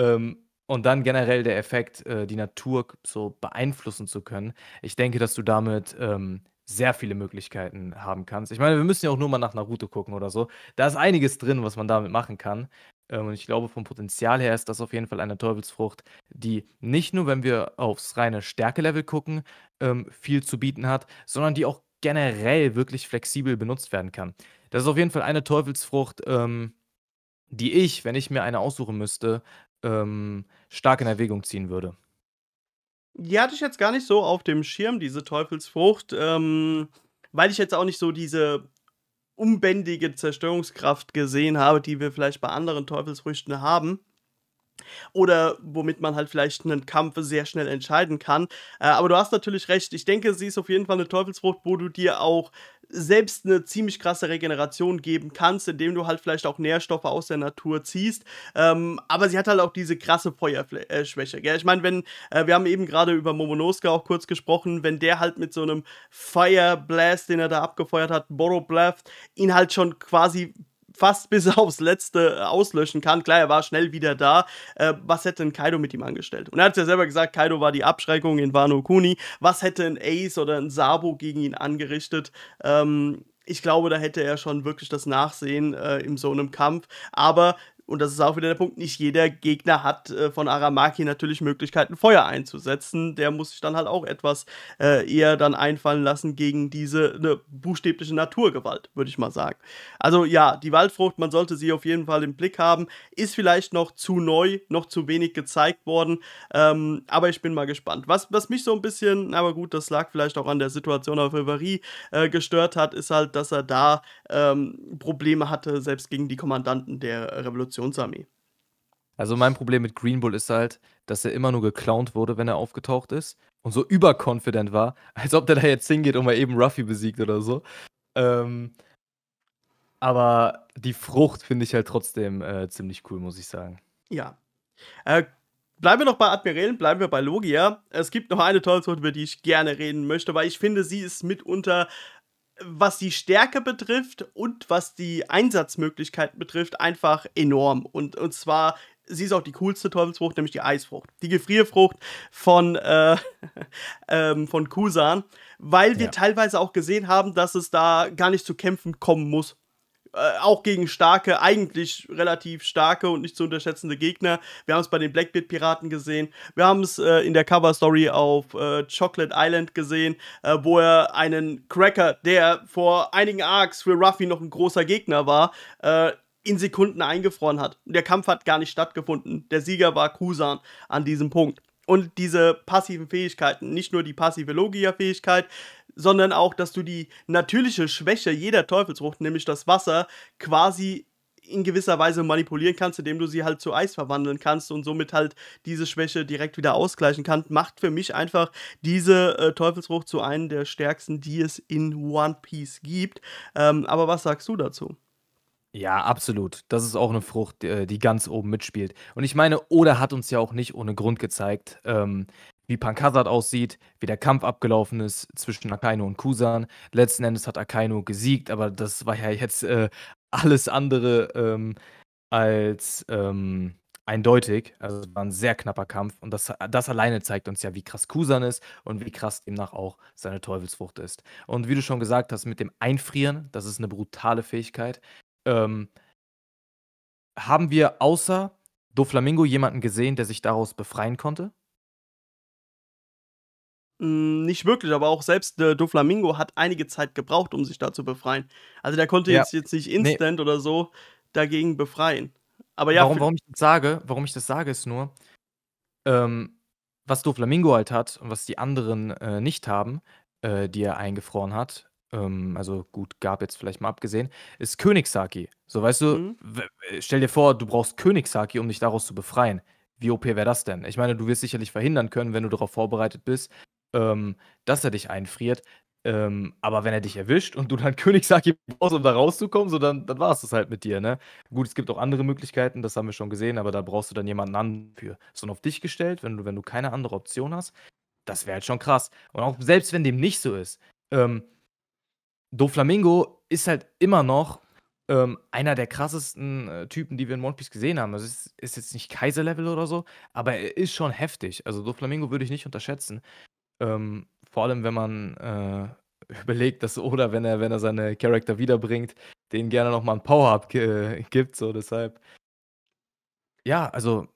S2: Ähm, und dann generell der Effekt, äh, die Natur so beeinflussen zu können. Ich denke, dass du damit ähm, sehr viele Möglichkeiten haben kannst. Ich meine, wir müssen ja auch nur mal nach Naruto gucken oder so. Da ist einiges drin, was man damit machen kann. Ähm, und ich glaube, vom Potenzial her ist das auf jeden Fall eine Teufelsfrucht, die nicht nur, wenn wir aufs reine Stärkelevel gucken, ähm, viel zu bieten hat, sondern die auch generell wirklich flexibel benutzt werden kann. Das ist auf jeden Fall eine Teufelsfrucht, ähm, die ich, wenn ich mir eine aussuchen müsste, stark in Erwägung ziehen würde.
S1: Die hatte ich jetzt gar nicht so auf dem Schirm, diese Teufelsfrucht, ähm, weil ich jetzt auch nicht so diese unbändige Zerstörungskraft gesehen habe, die wir vielleicht bei anderen Teufelsfrüchten haben. Oder womit man halt vielleicht einen Kampf sehr schnell entscheiden kann. Äh, aber du hast natürlich recht. Ich denke, sie ist auf jeden Fall eine Teufelsfrucht, wo du dir auch selbst eine ziemlich krasse Regeneration geben kannst, indem du halt vielleicht auch Nährstoffe aus der Natur ziehst. Ähm, aber sie hat halt auch diese krasse Feuerschwäche. Äh, ich meine, wenn, äh, wir haben eben gerade über Momonosuke auch kurz gesprochen, wenn der halt mit so einem Fire Blast, den er da abgefeuert hat, Blast, ihn halt schon quasi fast bis aufs letzte äh, auslöschen kann. Klar, er war schnell wieder da. Äh, was hätte ein Kaido mit ihm angestellt? Und er hat es ja selber gesagt, Kaido war die Abschreckung in Wano Kuni. Was hätte ein Ace oder ein Sabo gegen ihn angerichtet? Ähm, ich glaube, da hätte er schon wirklich das Nachsehen äh, in so einem Kampf. Aber und das ist auch wieder der Punkt, nicht jeder Gegner hat äh, von Aramaki natürlich Möglichkeiten, Feuer einzusetzen. Der muss sich dann halt auch etwas äh, eher dann einfallen lassen gegen diese ne, buchstäbliche Naturgewalt, würde ich mal sagen. Also ja, die Waldfrucht, man sollte sie auf jeden Fall im Blick haben, ist vielleicht noch zu neu, noch zu wenig gezeigt worden, ähm, aber ich bin mal gespannt. Was, was mich so ein bisschen, aber gut, das lag vielleicht auch an der Situation auf Riveri, äh, gestört hat, ist halt, dass er da ähm, Probleme hatte, selbst gegen die Kommandanten der Revolution Revolutionsarmee.
S2: Also mein Problem mit Green Bull ist halt, dass er immer nur geclownt wurde, wenn er aufgetaucht ist und so überconfident war, als ob der da jetzt hingeht und mal eben Ruffy besiegt oder so. Ähm, aber die Frucht finde ich halt trotzdem äh, ziemlich cool, muss ich sagen.
S1: Ja. Äh, bleiben wir noch bei Admirälen, bleiben wir bei Logia. Es gibt noch eine Tollsucht, über die ich gerne reden möchte, weil ich finde, sie ist mitunter was die Stärke betrifft und was die Einsatzmöglichkeiten betrifft, einfach enorm. Und, und zwar, sie ist auch die coolste Teufelsfrucht, nämlich die Eisfrucht. Die Gefrierfrucht von, äh, ähm, von Kusan, weil wir ja. teilweise auch gesehen haben, dass es da gar nicht zu kämpfen kommen muss. Äh, auch gegen starke, eigentlich relativ starke und nicht zu unterschätzende Gegner. Wir haben es bei den Blackbeard Piraten gesehen. Wir haben es äh, in der Cover Story auf äh, Chocolate Island gesehen, äh, wo er einen Cracker, der vor einigen Arcs für Ruffy noch ein großer Gegner war, äh, in Sekunden eingefroren hat. Der Kampf hat gar nicht stattgefunden. Der Sieger war Kusan an diesem Punkt. Und diese passiven Fähigkeiten, nicht nur die passive Logia-Fähigkeit, sondern auch, dass du die natürliche Schwäche jeder Teufelsfrucht, nämlich das Wasser, quasi in gewisser Weise manipulieren kannst, indem du sie halt zu Eis verwandeln kannst und somit halt diese Schwäche direkt wieder ausgleichen kannst, macht für mich einfach diese äh, Teufelsfrucht zu einem der stärksten, die es in One Piece gibt. Ähm, aber was sagst du dazu?
S2: Ja, absolut. Das ist auch eine Frucht, äh, die ganz oben mitspielt. Und ich meine, Oda hat uns ja auch nicht ohne Grund gezeigt, ähm, wie Pankasat aussieht, wie der Kampf abgelaufen ist zwischen Akaino und Kusan. Letzten Endes hat Akaino gesiegt, aber das war ja jetzt äh, alles andere ähm, als ähm, eindeutig. Also es war ein sehr knapper Kampf und das, das alleine zeigt uns ja, wie krass Kusan ist und wie krass demnach auch seine Teufelsfrucht ist. Und wie du schon gesagt hast, mit dem Einfrieren, das ist eine brutale Fähigkeit, ähm, haben wir außer Doflamingo jemanden gesehen, der sich daraus befreien konnte?
S1: Mh, hm, nicht wirklich, aber auch selbst äh, Doflamingo hat einige Zeit gebraucht, um sich da zu befreien. Also der konnte ja. jetzt, jetzt nicht instant nee. oder so dagegen befreien. Aber ja, warum, warum
S2: ich das sage, warum ich das sage, ist nur, ähm, was Doflamingo halt hat und was die anderen äh, nicht haben, äh, die er eingefroren hat, ähm, also gut, gab jetzt vielleicht mal abgesehen, ist Königshaki. So, weißt du, mhm. Äh, stell dir vor, du brauchst Königshaki, um dich daraus zu befreien. Wie OP wäre das denn? Ich meine, du wirst sicherlich verhindern können, wenn du darauf vorbereitet bist, ähm, dass er dich einfriert. Ähm, aber wenn er dich erwischt und du dann König Saki brauchst, um da rauszukommen, so dann, dann war es das halt mit dir, ne? Gut, es gibt auch andere Möglichkeiten, das haben wir schon gesehen, aber da brauchst du dann jemanden anderen für. So auf dich gestellt, wenn du, wenn du keine andere Option hast, das wäre halt schon krass. Und auch selbst wenn dem nicht so ist, ähm, Doflamingo ist halt immer noch ähm, einer der krassesten äh, Typen, die wir in One Piece gesehen haben. Also es ist, ist jetzt nicht Kaiser-Level oder so, aber er ist schon heftig. Also Doflamingo würde ich nicht unterschätzen. Ähm, vor allem, wenn man äh, überlegt, dass Oda, wenn er, wenn er seine Charakter wiederbringt, denen gerne nochmal ein Power-Up äh, gibt. So, deshalb. Ja, also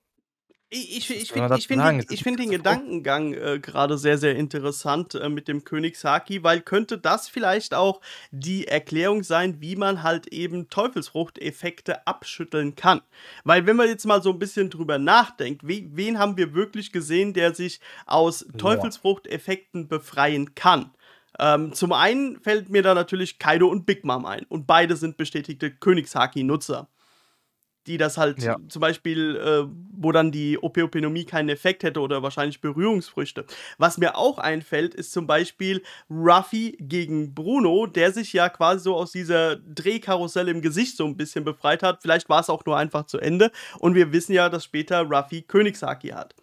S1: ich, ich, ich finde find, find den, Gedankengang äh, gerade sehr, sehr interessant äh, mit dem Königshaki, weil könnte das vielleicht auch die Erklärung sein, wie man halt eben Teufelsfruchteffekte abschütteln kann. Weil wenn man jetzt mal so ein bisschen drüber nachdenkt, we wen haben wir wirklich gesehen, der sich aus Teufelsfruchteffekten befreien kann? Ähm, zum einen fällt mir da natürlich Kaido und Big Mom ein und beide sind bestätigte Königshaki-Nutzer die das halt ja. zum Beispiel, äh, wo dann die Opeopenomie keinen Effekt hätte oder wahrscheinlich Berührungsfrüchte. Was mir auch einfällt, ist zum Beispiel Ruffy gegen Bruno, der sich ja quasi so aus dieser Drehkarussell im Gesicht so ein bisschen befreit hat. Vielleicht war es auch nur einfach zu Ende. Und wir wissen ja, dass später Ruffy Königshaki hat.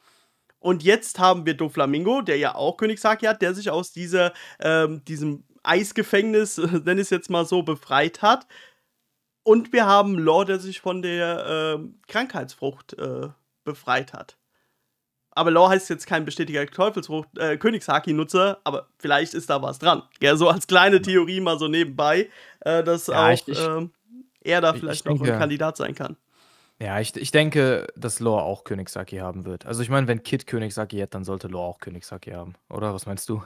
S1: Und jetzt haben wir Doflamingo, der ja auch Königshaki hat, der sich aus dieser, ähm, diesem Eisgefängnis, nenne ich es jetzt mal so, befreit hat. Und wir haben Lore, der sich von der äh, Krankheitsfrucht äh, befreit hat. Aber Lore heißt jetzt kein bestätiger Teufelsfrucht, äh, Königshaki-Nutzer, aber vielleicht ist da was dran. Ja, so als kleine Theorie mal so nebenbei, äh, dass ja, auch ich, ich, ähm, er da vielleicht denke, noch ein Kandidat sein kann.
S2: Ja, ich, ich denke, dass Lore auch Königshaki haben wird. Also ich meine, wenn Kid Königshaki hat, dann sollte Lore auch Königshaki haben. Oder was meinst du?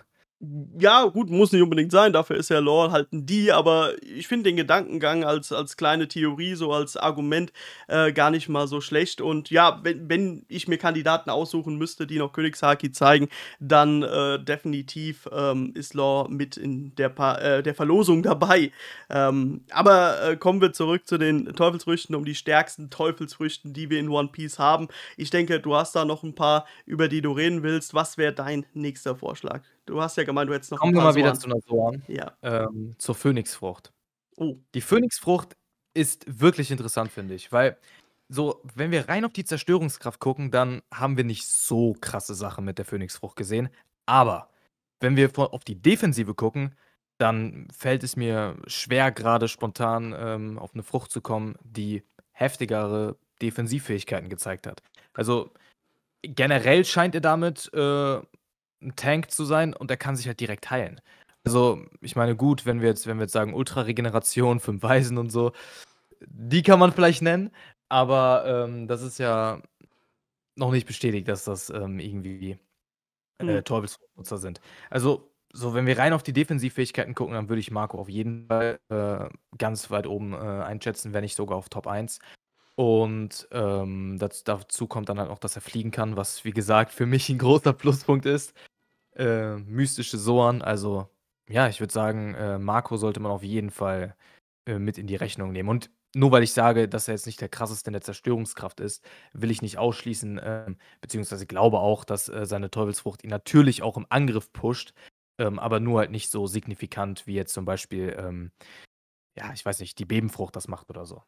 S1: ja, gut, muss nicht unbedingt sein, dafür ist ja Lore halt ein Die, aber ich finde den Gedankengang als, als kleine Theorie, so als Argument äh, gar nicht mal so schlecht. Und ja, wenn, wenn ich mir Kandidaten aussuchen müsste, die noch Königshaki zeigen, dann äh, definitiv ähm, ist Lore mit in der, pa äh, der Verlosung dabei. Ähm, aber äh, kommen wir zurück zu den Teufelsfrüchten, um die stärksten Teufelsfrüchten, die wir in One Piece haben. Ich denke, du hast da noch ein paar, über die du reden willst. Was wäre dein nächster Vorschlag? Du hast ja gemeint, du hättest noch. Kommen wir mal wieder zu einer
S2: Soan. Ja. Ähm, zur Phönixfrucht. Oh. Die Phönixfrucht ist wirklich interessant, finde ich, weil so, wenn wir rein auf die Zerstörungskraft gucken, dann haben wir nicht so krasse Sachen mit der Phönixfrucht gesehen. Aber wenn wir auf die Defensive gucken, dann fällt es mir schwer, gerade spontan ähm, auf eine Frucht zu kommen, die heftigere Defensivfähigkeiten gezeigt hat. Also generell scheint er damit äh, ein Tank zu sein und er kann sich halt direkt heilen. Also, ich meine, gut, wenn wir jetzt, wenn wir jetzt sagen, Ultra-Regeneration, fünf Weisen und so, die kann man vielleicht nennen, aber ähm, das ist ja noch nicht bestätigt, dass das ähm, irgendwie äh, hm. sind. Also, so, wenn wir rein auf die Defensivfähigkeiten gucken, dann würde ich Marco auf jeden Fall äh, ganz weit oben äh, einschätzen, wenn nicht sogar auf Top 1. Und ähm, das, dazu kommt dann halt auch, dass er fliegen kann, was wie gesagt für mich ein großer Pluspunkt ist äh, mystische Soan. Also ja, ich würde sagen, äh, Marco sollte man auf jeden Fall äh, mit in die Rechnung nehmen. Und nur weil ich sage, dass er jetzt nicht der krasseste in der Zerstörungskraft ist, will ich nicht ausschließen, ähm, beziehungsweise glaube auch, dass äh, seine Teufelsfrucht ihn natürlich auch im Angriff pusht, ähm, aber nur halt nicht so signifikant wie jetzt zum Beispiel, ähm, ja, ich weiß nicht, die Bebenfrucht das macht oder so.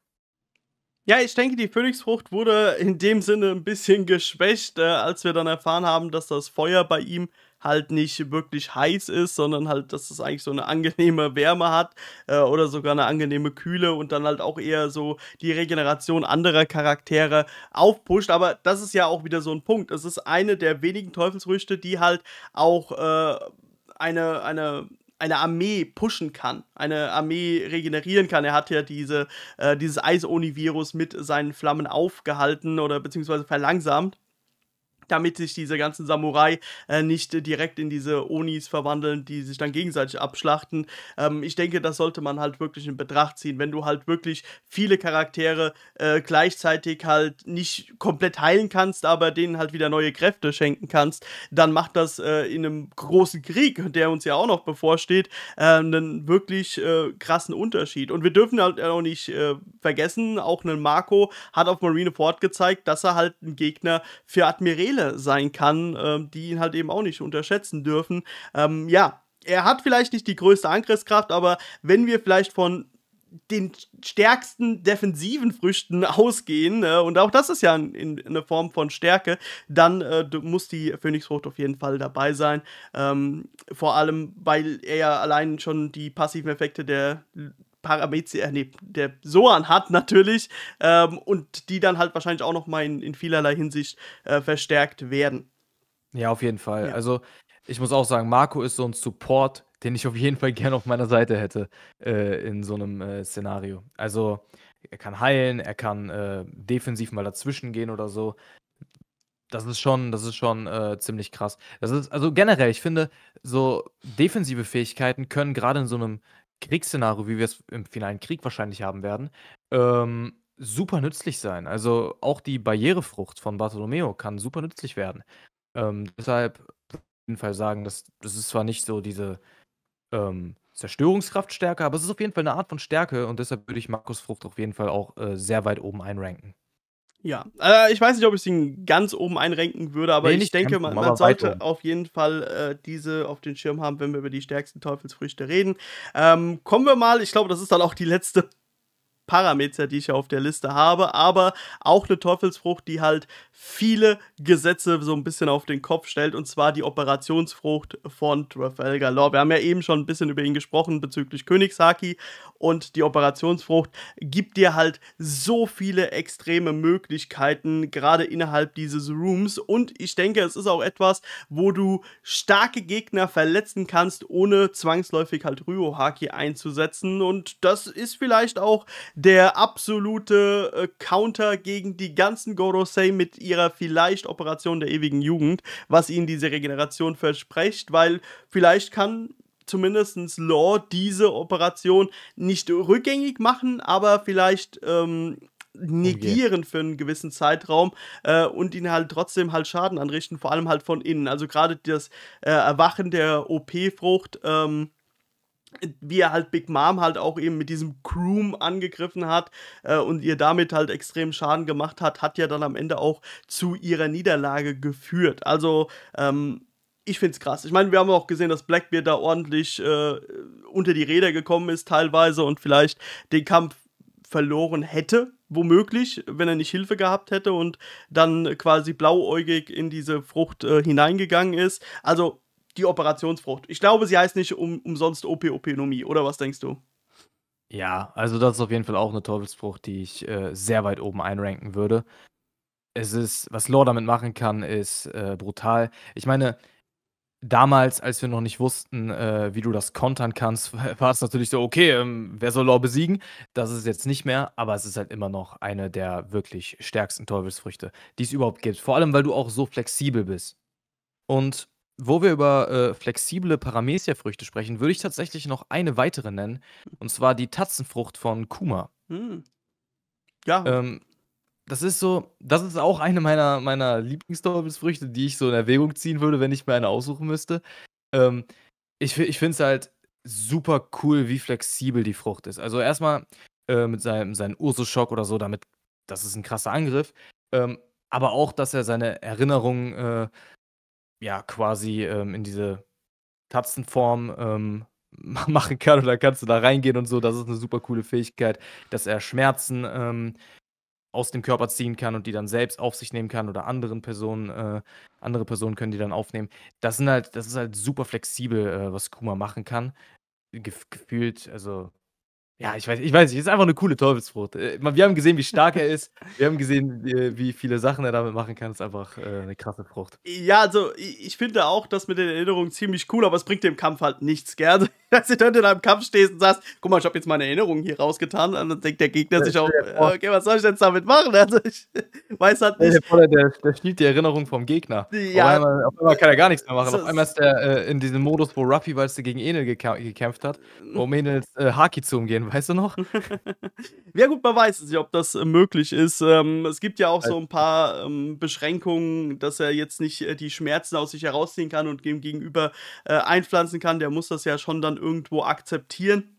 S1: Ja, ich denke, die Phönixfrucht wurde in dem Sinne ein bisschen geschwächt, äh, als wir dann erfahren haben, dass das Feuer bei ihm halt nicht wirklich heiß ist, sondern halt, dass es eigentlich so eine angenehme Wärme hat äh, oder sogar eine angenehme Kühle und dann halt auch eher so die Regeneration anderer Charaktere aufpusht. Aber das ist ja auch wieder so ein Punkt. Es ist eine der wenigen Teufelsfrüchte, die halt auch äh, eine, eine eine Armee pushen kann, eine Armee regenerieren kann. Er hat ja diese, äh, dieses Eis-Oni-Virus mit seinen Flammen aufgehalten oder beziehungsweise verlangsamt damit sich diese ganzen Samurai äh, nicht direkt in diese Onis verwandeln, die sich dann gegenseitig abschlachten. Ähm, ich denke, das sollte man halt wirklich in Betracht ziehen, wenn du halt wirklich viele Charaktere äh, gleichzeitig halt nicht komplett heilen kannst, aber denen halt wieder neue Kräfte schenken kannst, dann macht das äh, in einem großen Krieg, der uns ja auch noch bevorsteht, äh, einen wirklich äh, krassen Unterschied. Und wir dürfen halt auch nicht äh, vergessen, auch ein Marco hat auf Marineford gezeigt, dass er halt ein Gegner für Admiräle Quelle sein kann, äh, die ihn halt eben auch nicht unterschätzen dürfen. Ähm, ja, er hat vielleicht nicht die größte Angriffskraft, aber wenn wir vielleicht von den stärksten defensiven Früchten ausgehen, äh, und auch das ist ja in, in, eine Form von Stärke, dann äh, muss die Phoenixfrucht auf jeden Fall dabei sein. Ähm, vor allem, weil er ja allein schon die passiven Effekte der Paramezia, äh, nee, der Soan hat natürlich ähm, und die dann halt wahrscheinlich auch nochmal in, in vielerlei Hinsicht äh, verstärkt werden.
S2: Ja, auf jeden Fall. Ja. Also ich muss auch sagen, Marco ist so ein Support, den ich auf jeden Fall gerne auf meiner Seite hätte äh, in so einem äh, Szenario. Also er kann heilen, er kann äh, defensiv mal dazwischen gehen oder so. Das ist schon, das ist schon äh, ziemlich krass. Das ist also generell, ich finde, so defensive Fähigkeiten können gerade in so einem Kriegsszenario, wie wir es im finalen Krieg wahrscheinlich haben werden, ähm, super nützlich sein. Also auch die Barrierefrucht von Bartolomeo kann super nützlich werden. Ähm, deshalb auf jeden Fall sagen, dass das ist zwar nicht so diese ähm, Zerstörungskraftstärke, aber es ist auf jeden Fall eine Art von Stärke und deshalb würde ich Markus Frucht auf jeden Fall auch äh, sehr weit oben einranken.
S1: Ja, äh, ich weiß nicht, ob ich ihn ganz oben einrenken würde, aber nee, ich denke, man, man sollte um. auf jeden Fall äh, diese auf den Schirm haben, wenn wir über die stärksten Teufelsfrüchte reden. Ähm, kommen wir mal, ich glaube, das ist dann auch die letzte Parameter, die ich ja auf der Liste habe, aber auch eine Teufelsfrucht, die halt viele Gesetze so ein bisschen auf den Kopf stellt, und zwar die Operationsfrucht von Trafalgar Law. Wir haben ja eben schon ein bisschen über ihn gesprochen bezüglich Königshaki und die Operationsfrucht gibt dir halt so viele extreme Möglichkeiten, gerade innerhalb dieses Rooms. Und ich denke, es ist auch etwas, wo du starke Gegner verletzen kannst, ohne zwangsläufig halt Ryohaki einzusetzen. Und das ist vielleicht auch der absolute äh, Counter gegen die ganzen Gorosei mit ihrer vielleicht Operation der ewigen Jugend, was ihnen diese Regeneration verspricht, weil vielleicht kann zumindest Law diese Operation nicht rückgängig machen, aber vielleicht ähm, negieren okay. für einen gewissen Zeitraum äh, und ihnen halt trotzdem halt Schaden anrichten, vor allem halt von innen. Also gerade das äh, Erwachen der OP-Frucht. Ähm, wie er halt Big Mom halt auch eben mit diesem Croom angegriffen hat äh, und ihr damit halt extrem Schaden gemacht hat, hat ja dann am Ende auch zu ihrer Niederlage geführt. Also, ähm, ich finde es krass. Ich meine, wir haben auch gesehen, dass Blackbeard da ordentlich äh, unter die Räder gekommen ist teilweise und vielleicht den Kampf verloren hätte, womöglich, wenn er nicht Hilfe gehabt hätte und dann quasi blauäugig in diese Frucht äh, hineingegangen ist. Also die Operationsfrucht. Ich glaube, sie heißt nicht um, umsonst OP-Openomie, OP oder was denkst du?
S2: Ja, also das ist auf jeden Fall auch eine Teufelsfrucht, die ich äh, sehr weit oben einranken würde. Es ist, was Lore damit machen kann, ist äh, brutal. Ich meine, damals, als wir noch nicht wussten, äh, wie du das kontern kannst, war es natürlich so, okay, ähm, wer soll Lore besiegen? Das ist jetzt nicht mehr, aber es ist halt immer noch eine der wirklich stärksten Teufelsfrüchte, die es überhaupt gibt. Vor allem, weil du auch so flexibel bist. Und wo wir über äh, flexible Paramecia-Früchte sprechen, würde ich tatsächlich noch eine weitere nennen. Und zwar die Tatzenfrucht von Kuma. Hm. Ja. Ähm, das ist so, das ist auch eine meiner, meiner Lieblingsdorfelsfrüchte, die ich so in Erwägung ziehen würde, wenn ich mir eine aussuchen müsste. Ähm, ich ich finde es halt super cool, wie flexibel die Frucht ist. Also erstmal äh, mit seinem, seinem Ursus-Schock oder so, damit, das ist ein krasser Angriff. Ähm, aber auch, dass er seine Erinnerungen äh, ja quasi ähm, in diese Tatzenform ähm, machen kann oder kannst du da reingehen und so. Das ist eine super coole Fähigkeit, dass er Schmerzen ähm, aus dem Körper ziehen kann und die dann selbst auf sich nehmen kann oder anderen Personen, äh, andere Personen können die dann aufnehmen. Das sind halt, das ist halt super flexibel, äh, was Kuma machen kann. Gef gefühlt, also ja, ich weiß, ich weiß nicht, ist einfach eine coole Teufelsfrucht. Äh, wir haben gesehen, wie stark er ist. Wir haben gesehen, wie viele Sachen er damit machen kann. Ist einfach äh, eine krasse Frucht.
S1: Ja, also ich finde auch das mit den Erinnerungen ziemlich cool, aber es bringt dem Kampf halt nichts, gell? dass du dann in einem Kampf stehst und sagst, guck mal, ich habe jetzt meine Erinnerungen hier rausgetan. Und dann denkt der Gegner sich auch, okay, was soll ich denn damit machen? Also ich weiß halt nicht.
S2: Der, der, der stiehlt die Erinnerung vom Gegner. Ja. Auf, einmal, auf einmal kann er gar nichts mehr machen. auf einmal ist er äh, in diesem Modus, wo Ruffy, weil es gegen Enel gekämpft hat, um Enels äh, Haki zu umgehen, weißt du noch? ja
S1: gut, man weiß es nicht, ob das äh, möglich ist. Ähm, es gibt ja auch so ein paar ähm, Beschränkungen, dass er jetzt nicht äh, die Schmerzen aus sich herausziehen kann und dem Gegenüber äh, einpflanzen kann. Der muss das ja schon dann irgendwo akzeptieren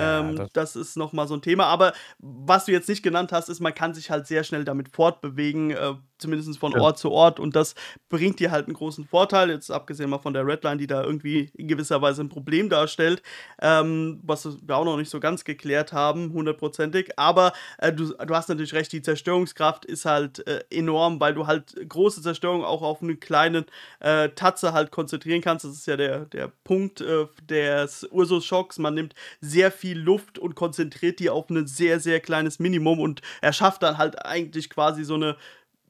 S1: ähm, das, das ist nochmal so ein Thema. Aber was du jetzt nicht genannt hast, ist, man kann sich halt sehr schnell damit fortbewegen, äh, zumindest von ja. Ort zu Ort. Und das bringt dir halt einen großen Vorteil, jetzt abgesehen mal von der Redline, die da irgendwie in gewisser Weise ein Problem darstellt, ähm, was wir auch noch nicht so ganz geklärt haben, hundertprozentig. Aber äh, du, du hast natürlich recht, die Zerstörungskraft ist halt äh, enorm, weil du halt große Zerstörung auch auf eine kleine äh, Tatze halt konzentrieren kannst. Das ist ja der, der Punkt äh, des Ursus-Schocks. Man nimmt sehr viel viel Luft und konzentriert die auf ein sehr, sehr kleines Minimum und erschafft dann halt eigentlich quasi so eine,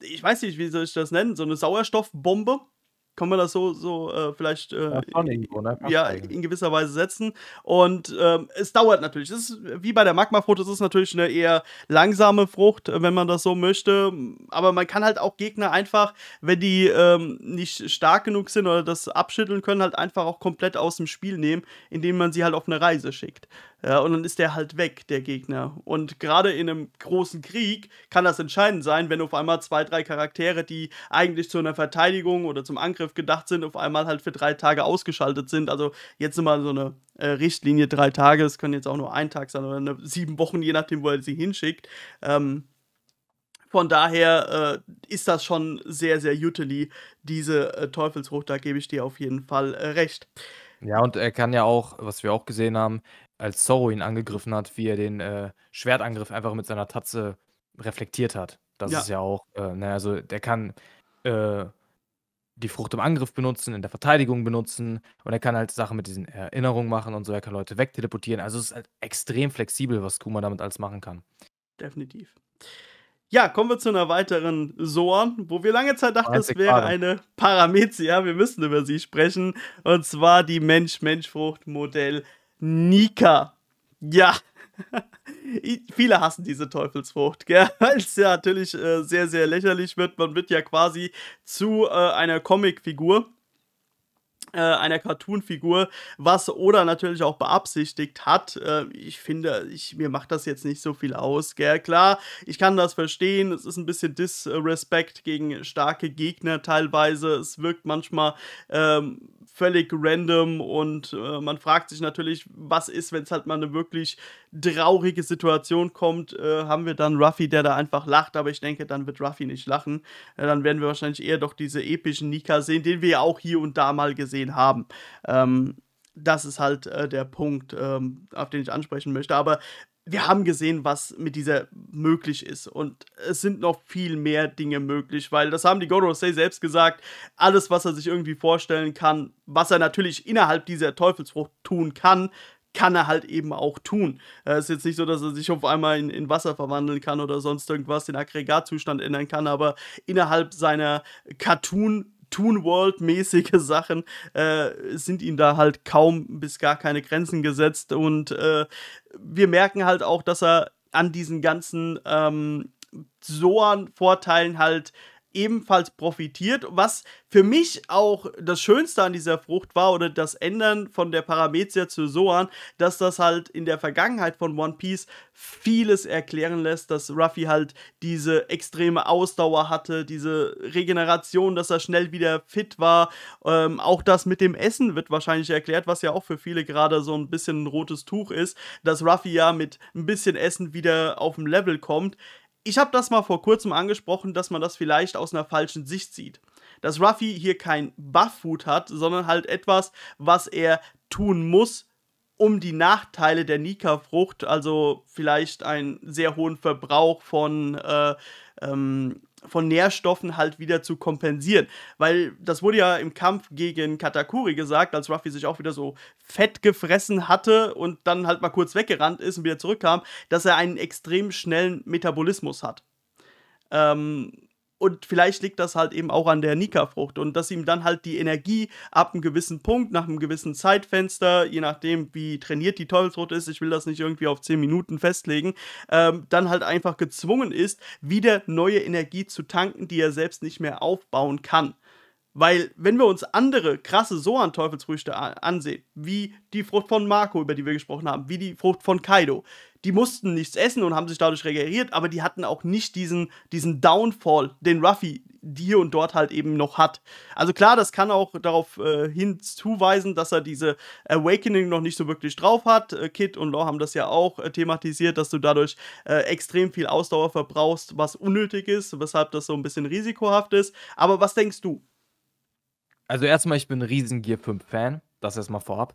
S1: ich weiß nicht, wie soll ich das nennen, so eine Sauerstoffbombe. Kann man das so, so äh, vielleicht äh, ja,
S2: irgendwo, ne? ja,
S1: in gewisser Weise setzen. Und ähm, es dauert natürlich. Es ist wie bei der Magmafrucht, es ist natürlich eine eher langsame Frucht, äh, wenn man das so möchte. Aber man kann halt auch Gegner einfach, wenn die ähm, nicht stark genug sind oder das abschütteln können, halt einfach auch komplett aus dem Spiel nehmen, indem man sie halt auf eine Reise schickt. Ja, und dann ist der halt weg, der Gegner. Und gerade in einem großen Krieg kann das entscheidend sein, wenn auf einmal zwei, drei Charaktere, die eigentlich zu einer Verteidigung oder zum Angriff gedacht sind, auf einmal halt für drei Tage ausgeschaltet sind. Also jetzt immer so eine äh, Richtlinie, drei Tage, es können jetzt auch nur ein Tag sein oder eine, sieben Wochen, je nachdem, wo er sie hinschickt. Ähm, von daher äh, ist das schon sehr, sehr utily, diese äh, Teufelsfrucht, da gebe ich dir auf jeden Fall äh, recht.
S2: Ja, und er kann ja auch, was wir auch gesehen haben, als Zorro ihn angegriffen hat, wie er den äh, Schwertangriff einfach mit seiner Tatze reflektiert hat. Das ja. ist ja auch, äh, naja, ne, also der kann äh, die Frucht im Angriff benutzen, in der Verteidigung benutzen und er kann halt Sachen mit diesen Erinnerungen machen und so, er kann Leute wegteleportieren. Also es ist halt extrem flexibel, was Kuma damit alles machen kann.
S1: Definitiv. Ja, kommen wir zu einer weiteren Soan, wo wir lange Zeit dachten, es wäre eine Paramezia. Wir müssen über sie sprechen. Und zwar die Mensch-Mensch-Frucht-Modell Nika. Ja. Viele hassen diese Teufelsfrucht, gell? Weil es ja natürlich äh, sehr, sehr lächerlich wird. Man wird ja quasi zu äh, einer Comicfigur äh, einer Cartoon-Figur, was Oda natürlich auch beabsichtigt hat. Äh, ich finde, ich, mir macht das jetzt nicht so viel aus, gell? Klar, ich kann das verstehen. Es ist ein bisschen Disrespect gegen starke Gegner teilweise. Es wirkt manchmal ähm, völlig random und äh, man fragt sich natürlich, was ist, wenn es halt mal eine wirklich traurige Situation kommt, äh, haben wir dann Ruffy, der da einfach lacht, aber ich denke, dann wird Ruffy nicht lachen. Äh, dann werden wir wahrscheinlich eher doch diese epischen Nika sehen, den wir ja auch hier und da mal gesehen haben. Ähm, das ist halt äh, der Punkt, ähm, auf den ich ansprechen möchte. Aber wir haben gesehen, was mit dieser möglich ist. Und es sind noch viel mehr Dinge möglich, weil das haben die Goro Say selbst gesagt. Alles, was er sich irgendwie vorstellen kann, was er natürlich innerhalb dieser Teufelsfrucht tun kann, kann er halt eben auch tun. Es ist jetzt nicht so, dass er sich auf einmal in, in, Wasser verwandeln kann oder sonst irgendwas, den Aggregatzustand ändern kann, aber innerhalb seiner Cartoon- Toon World mäßige Sachen äh, sind ihm da halt kaum bis gar keine Grenzen gesetzt und äh, wir merken halt auch, dass er an diesen ganzen ähm, Soan-Vorteilen halt ebenfalls profitiert. Was für mich auch das Schönste an dieser Frucht war oder das Ändern von der Paramezia zu Soan, dass das halt in der Vergangenheit von One Piece vieles erklären lässt, dass Ruffy halt diese extreme Ausdauer hatte, diese Regeneration, dass er schnell wieder fit war. Ähm, auch das mit dem Essen wird wahrscheinlich erklärt, was ja auch für viele gerade so ein bisschen ein rotes Tuch ist, dass Ruffy ja mit ein bisschen Essen wieder auf dem Level kommt ich habe das mal vor kurzem angesprochen, dass man das vielleicht aus einer falschen Sicht sieht. Dass Ruffy hier kein Buff-Food hat, sondern halt etwas, was er tun muss, um die Nachteile der Nika-Frucht, also vielleicht einen sehr hohen Verbrauch von äh, ähm, von Nährstoffen halt wieder zu kompensieren. Weil das wurde ja im Kampf gegen Katakuri gesagt, als Ruffy sich auch wieder so fett gefressen hatte und dann halt mal kurz weggerannt ist und wieder zurückkam, dass er einen extrem schnellen Metabolismus hat. Ähm, und vielleicht liegt das halt eben auch an der Nika-Frucht und dass ihm dann halt die Energie ab einem gewissen Punkt, nach einem gewissen Zeitfenster, je nachdem, wie trainiert die Teufelsfrucht ist, ich will das nicht irgendwie auf 10 Minuten festlegen, ähm, dann halt einfach gezwungen ist, wieder neue Energie zu tanken, die er selbst nicht mehr aufbauen kann. Weil, wenn wir uns andere krasse Soan-Teufelsfrüchte ansehen, wie die Frucht von Marco, über die wir gesprochen haben, wie die Frucht von Kaido, die mussten nichts essen und haben sich dadurch regeneriert, aber die hatten auch nicht diesen, diesen Downfall, den Ruffy hier und dort halt eben noch hat. Also klar, das kann auch darauf äh, hinzuweisen, dass er diese Awakening noch nicht so wirklich drauf hat. Äh, Kid und Law haben das ja auch äh, thematisiert, dass du dadurch äh, extrem viel Ausdauer verbrauchst, was unnötig ist, weshalb das so ein bisschen risikohaft ist. Aber
S2: was denkst du? also erstmal, ich bin ein riesen Gear 5-Fan, das erstmal vorab.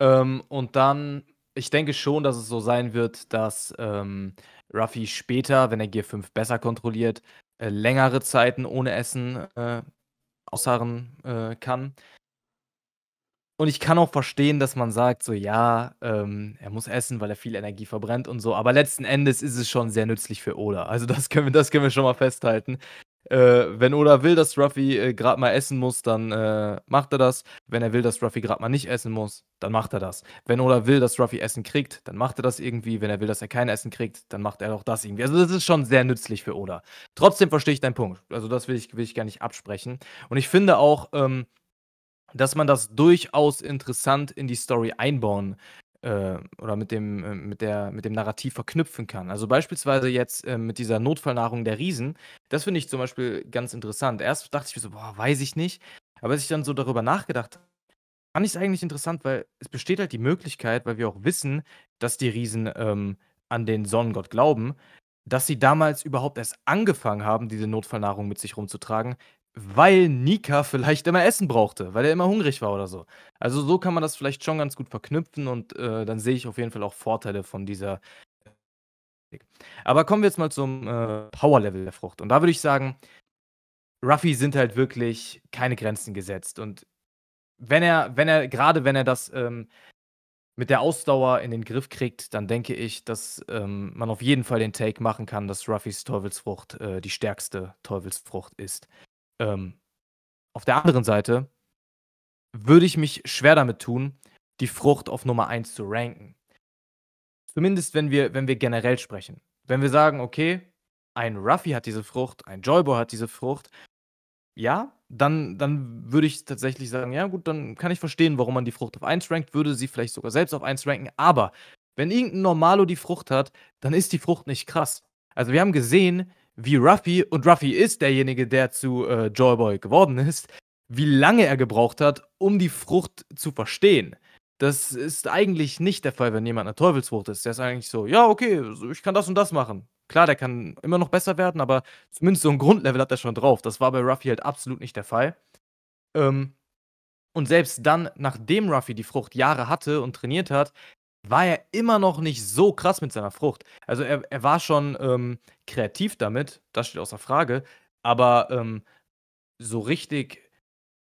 S2: Ähm, und dann, ich denke schon, dass es so sein wird, dass ähm, Ruffy später, wenn er Gear 5 besser kontrolliert, äh, längere Zeiten ohne Essen äh, ausharren äh, kann. Und ich kann auch verstehen, dass man sagt, so ja, ähm, er muss essen, weil er viel Energie verbrennt und so. Aber letzten Endes ist es schon sehr nützlich für Oda. Also das können wir, das können wir schon mal festhalten. Äh, wenn Oda will, dass Ruffy äh, gerade mal essen muss, dann äh, macht er das. Wenn er will, dass Ruffy gerade mal nicht essen muss, dann macht er das. Wenn Oda will, dass Ruffy Essen kriegt, dann macht er das irgendwie. Wenn er will, dass er kein Essen kriegt, dann macht er auch das irgendwie. Also das ist schon sehr nützlich für Oda. Trotzdem verstehe ich deinen Punkt. Also das will ich, will ich gar nicht absprechen. Und ich finde auch, ähm, dass man das durchaus interessant in die Story einbauen äh, oder mit dem, äh, mit, der, mit dem Narrativ verknüpfen kann. Also beispielsweise jetzt äh, mit dieser Notfallnahrung der Riesen, das finde ich zum Beispiel ganz interessant. Erst dachte ich mir so, boah, weiß ich nicht. Aber als ich dann so darüber nachgedacht habe, fand ich es eigentlich interessant, weil es besteht halt die Möglichkeit, weil wir auch wissen, dass die Riesen ähm, an den Sonnengott glauben, dass sie damals überhaupt erst angefangen haben, diese Notfallnahrung mit sich rumzutragen, weil Nika vielleicht immer Essen brauchte, weil er immer hungrig war oder so. Also so kann man das vielleicht schon ganz gut verknüpfen und äh, dann sehe ich auf jeden Fall auch Vorteile von dieser. Äh, Aber kommen wir jetzt mal zum äh, Power-Level der Frucht. Und da würde ich sagen, Ruffy sind halt wirklich keine Grenzen gesetzt. Und wenn er, wenn er, gerade wenn er das ähm, mit der Ausdauer in den Griff kriegt, dann denke ich, dass ähm, man auf jeden Fall den Take machen kann, dass Ruffys Teufelsfrucht äh, die stärkste Teufelsfrucht ist. Ähm, auf der anderen Seite würde ich mich schwer damit tun, die Frucht auf Nummer 1 zu ranken. Zumindest wenn wir, wenn wir generell sprechen. Wenn wir sagen, okay, ein Ruffy hat diese Frucht, ein Joyboy hat diese Frucht, ja, dann, dann würde ich tatsächlich sagen, ja gut, dann kann ich verstehen, warum man die Frucht auf 1 rankt, würde sie vielleicht sogar selbst auf 1 ranken, aber wenn irgendein Normalo die Frucht hat, dann ist die Frucht nicht krass. Also wir haben gesehen, wie Ruffy, und Ruffy ist derjenige, der zu äh, Joyboy geworden ist, wie lange er gebraucht hat, um die Frucht zu verstehen. Das ist eigentlich nicht der Fall, wenn jemand eine Teufelsfrucht ist. Der ist eigentlich so, ja, okay, ich kann das und das machen. Klar, der kann immer noch besser werden, aber zumindest so ein Grundlevel hat er schon drauf. Das war bei Ruffy halt absolut nicht der Fall. Ähm, und selbst dann, nachdem Ruffy die Frucht Jahre hatte und trainiert hat, war er immer noch nicht so krass mit seiner Frucht. Also er, er war schon ähm, kreativ damit, das steht außer Frage, aber ähm, so richtig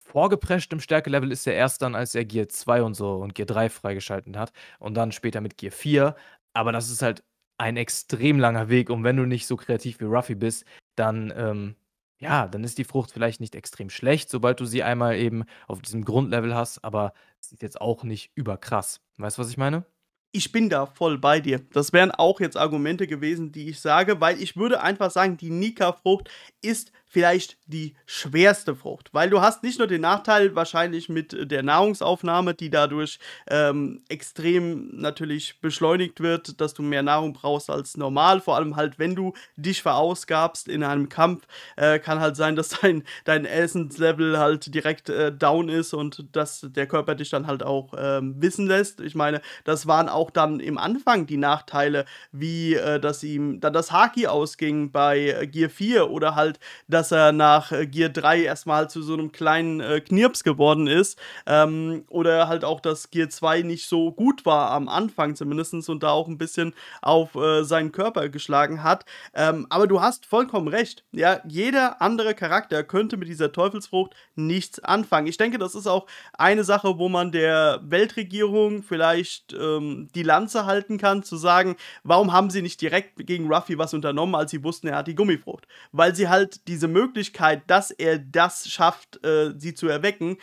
S2: vorgeprescht im Stärkelevel ist er erst dann, als er Gear 2 und so und Gear 3 freigeschalten hat und dann später mit Gear 4. Aber das ist halt ein extrem langer Weg und wenn du nicht so kreativ wie Ruffy bist, dann ähm, ja, dann ist die Frucht vielleicht nicht extrem schlecht, sobald du sie einmal eben auf diesem Grundlevel hast, aber sie ist jetzt auch nicht überkrass. Weißt du, was ich meine? Ich bin da voll bei dir. Das wären auch jetzt Argumente gewesen,
S1: die ich sage, weil ich würde einfach sagen, die Nika-Frucht ist vielleicht die schwerste Frucht, weil du hast nicht nur den Nachteil wahrscheinlich mit der Nahrungsaufnahme, die dadurch ähm, extrem natürlich beschleunigt wird, dass du mehr Nahrung brauchst als normal, vor allem halt, wenn du dich verausgabst in einem Kampf, äh, kann halt sein, dass dein, dein Essenslevel halt direkt äh, down ist und dass der Körper dich dann halt auch äh, wissen lässt. Ich meine, das waren auch dann im Anfang die Nachteile, wie äh, dass ihm dann das Haki ausging bei äh, Gear 4 oder halt, dass dass er nach äh, Gear 3 erstmal zu so einem kleinen äh, Knirps geworden ist. Ähm, oder halt auch, dass Gear 2 nicht so gut war am Anfang zumindest und da auch ein bisschen auf äh, seinen Körper geschlagen hat. Ähm, aber du hast vollkommen recht. Ja, jeder andere Charakter könnte mit dieser Teufelsfrucht nichts anfangen. Ich denke, das ist auch eine Sache, wo man der Weltregierung vielleicht ähm, die Lanze halten kann, zu sagen, warum haben sie nicht direkt gegen Ruffy was unternommen, als sie wussten, er hat die Gummifrucht? Weil sie halt diese diese Möglichkeit, dass er das schafft, äh, sie zu erwecken,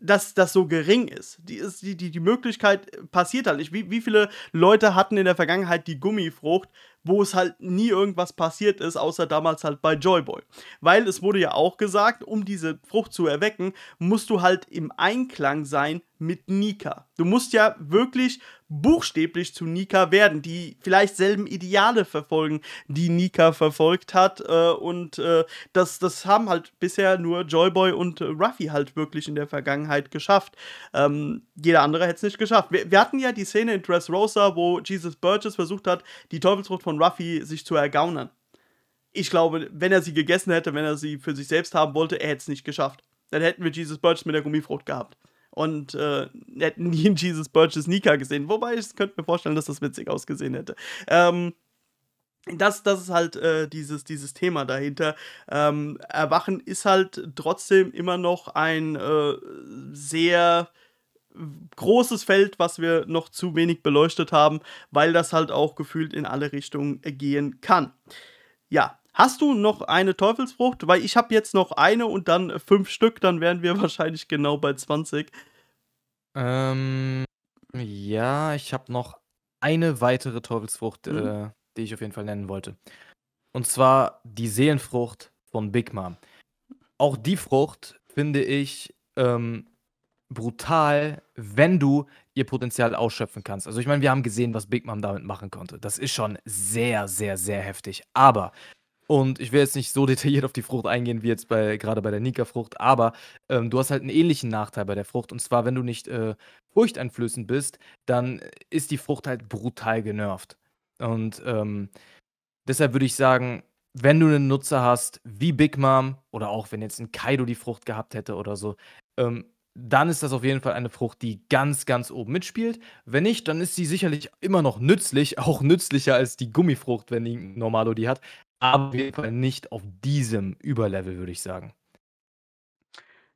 S1: dass das so gering ist. Die, ist die, die, die Möglichkeit passiert halt nicht. Wie, wie viele Leute hatten in der Vergangenheit die Gummifrucht, wo es halt nie irgendwas passiert ist, außer damals halt bei Joyboy. Weil es wurde ja auch gesagt, um diese Frucht zu erwecken, musst du halt im Einklang sein mit Nika. Du musst ja wirklich buchstäblich zu Nika werden, die vielleicht selben Ideale verfolgen, die Nika verfolgt hat. Äh, und äh, das, das haben halt bisher nur Joyboy und äh, Ruffy halt wirklich in der Vergangenheit geschafft. Ähm, jeder andere hätte es nicht geschafft. Wir, wir, hatten ja die Szene in Dressrosa, wo Jesus Burgess versucht hat, die Teufelsfrucht von Ruffy sich zu ergaunern. Ich glaube, wenn er sie gegessen hätte, wenn er sie für sich selbst haben wollte, er hätte es nicht geschafft. Dann hätten wir Jesus Burgess mit der Gummifrucht gehabt und äh, hätten nie einen Jesus Burgess Nika gesehen. Wobei ich könnte mir vorstellen, dass das witzig ausgesehen hätte. Ähm, das, das ist halt äh, dieses, dieses Thema dahinter. Ähm, Erwachen ist halt trotzdem immer noch ein äh, sehr großes Feld, was wir noch zu wenig beleuchtet haben, weil das halt auch gefühlt in alle Richtungen gehen kann. Ja, Hast du noch eine Teufelsfrucht? Weil ich habe jetzt noch eine und dann äh, fünf Stück, dann wären wir wahrscheinlich genau bei 20.
S2: Ähm, ja, ich habe noch eine weitere Teufelsfrucht, mhm. äh, die ich auf jeden Fall nennen wollte. Und zwar die Seelenfrucht von Big Mom. Auch die Frucht finde ich ähm, brutal, wenn du ihr Potenzial ausschöpfen kannst. Also ich meine, wir haben gesehen, was Big Mom damit machen konnte. Das ist schon sehr, sehr, sehr heftig. Aber und ich will jetzt nicht so detailliert auf die Frucht eingehen, wie jetzt bei, gerade bei der Nika-Frucht, aber ähm, du hast halt einen ähnlichen Nachteil bei der Frucht. Und zwar, wenn du nicht äh, furchteinflößend bist, dann äh, ist die Frucht halt brutal genervt. Und ähm, deshalb würde ich sagen, wenn du einen Nutzer hast wie Big Mom oder auch wenn jetzt ein Kaido die Frucht gehabt hätte oder so, ähm, dann ist das auf jeden Fall eine Frucht, die ganz, ganz oben mitspielt. Wenn nicht, dann ist sie sicherlich immer noch nützlich, auch nützlicher als die Gummifrucht, wenn die Normalo die hat aber auf jeden Fall nicht auf diesem Überlevel, würde ich sagen.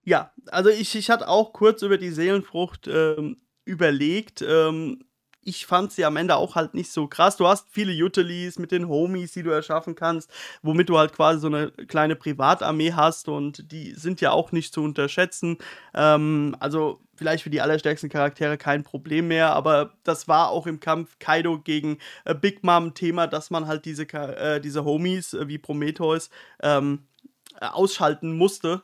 S1: Ja, also ich, ich hatte auch kurz über die Seelenfrucht ähm, überlegt. Ähm, ich fand sie am Ende auch halt nicht so krass. Du hast viele Utilities mit den Homies, die du erschaffen kannst, womit du halt quasi so eine kleine Privatarmee hast und die sind ja auch nicht zu unterschätzen. Ähm, also vielleicht für die allerstärksten Charaktere kein Problem mehr, aber das war auch im Kampf Kaido gegen äh, Big Mom Thema, dass man halt diese, äh, diese Homies äh, wie Prometheus ähm, ausschalten musste,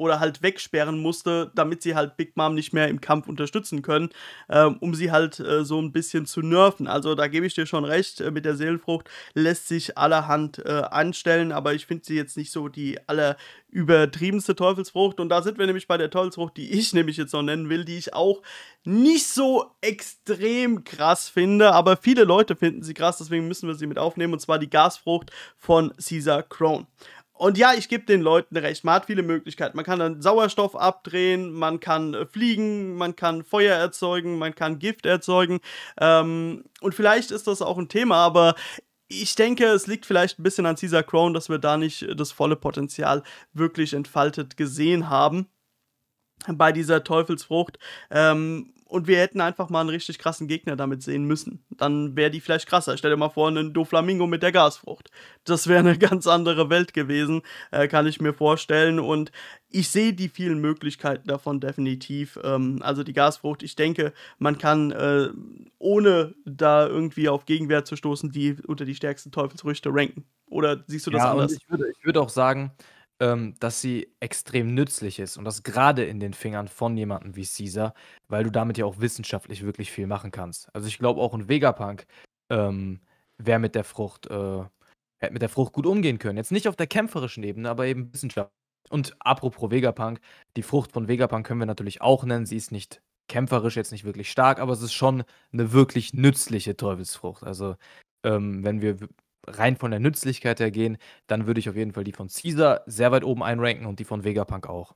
S1: oder halt wegsperren musste, damit sie halt Big Mom nicht mehr im Kampf unterstützen können, ähm, um sie halt äh, so ein bisschen zu nerven. Also da gebe ich dir schon recht, äh, mit der Seelenfrucht lässt sich allerhand äh, anstellen, aber ich finde sie jetzt nicht so die allerübertriebenste Teufelsfrucht. Und da sind wir nämlich bei der Teufelsfrucht, die ich nämlich jetzt noch nennen will, die ich auch nicht so extrem krass finde, aber viele Leute finden sie krass, deswegen müssen wir sie mit aufnehmen, und zwar die Gasfrucht von Caesar Crone. Und ja, ich gebe den Leuten recht, man hat viele Möglichkeiten. Man kann dann Sauerstoff abdrehen, man kann äh, fliegen, man kann Feuer erzeugen, man kann Gift erzeugen. Ähm, und vielleicht ist das auch ein Thema, aber ich denke, es liegt vielleicht ein bisschen an Caesar Crown, dass wir da nicht äh, das volle Potenzial wirklich entfaltet gesehen haben bei dieser Teufelsfrucht. Ähm, und wir hätten einfach mal einen richtig krassen Gegner damit sehen müssen. Dann wäre die vielleicht krasser. Stell dir mal vor, einen Doflamingo mit der Gasfrucht. Das wäre eine ganz andere Welt gewesen, äh, kann ich mir vorstellen. Und ich sehe die vielen Möglichkeiten davon definitiv. Ähm, also die Gasfrucht, ich denke, man kann, äh, ohne da irgendwie auf Gegenwehr zu stoßen, die unter die stärksten Teufelsrüchte ranken. Oder siehst du das ja, anders? Ich würde,
S2: ich würde auch sagen, ähm, dass sie extrem nützlich ist und das gerade in den Fingern von jemandem wie Caesar, weil du damit ja auch wissenschaftlich wirklich viel machen kannst. Also ich glaube auch ein Vegapunk ähm, wäre mit der Frucht, äh, hätte mit der Frucht gut umgehen können. Jetzt nicht auf der kämpferischen Ebene, aber eben wissenschaftlich. Und apropos Vegapunk, die Frucht von Vegapunk können wir natürlich auch nennen. Sie ist nicht kämpferisch jetzt nicht wirklich stark, aber es ist schon eine wirklich nützliche Teufelsfrucht. Also ähm, wenn wir rein von der Nützlichkeit her gehen, dann würde ich auf jeden Fall die von Caesar sehr weit oben einranken und die von Vegapunk auch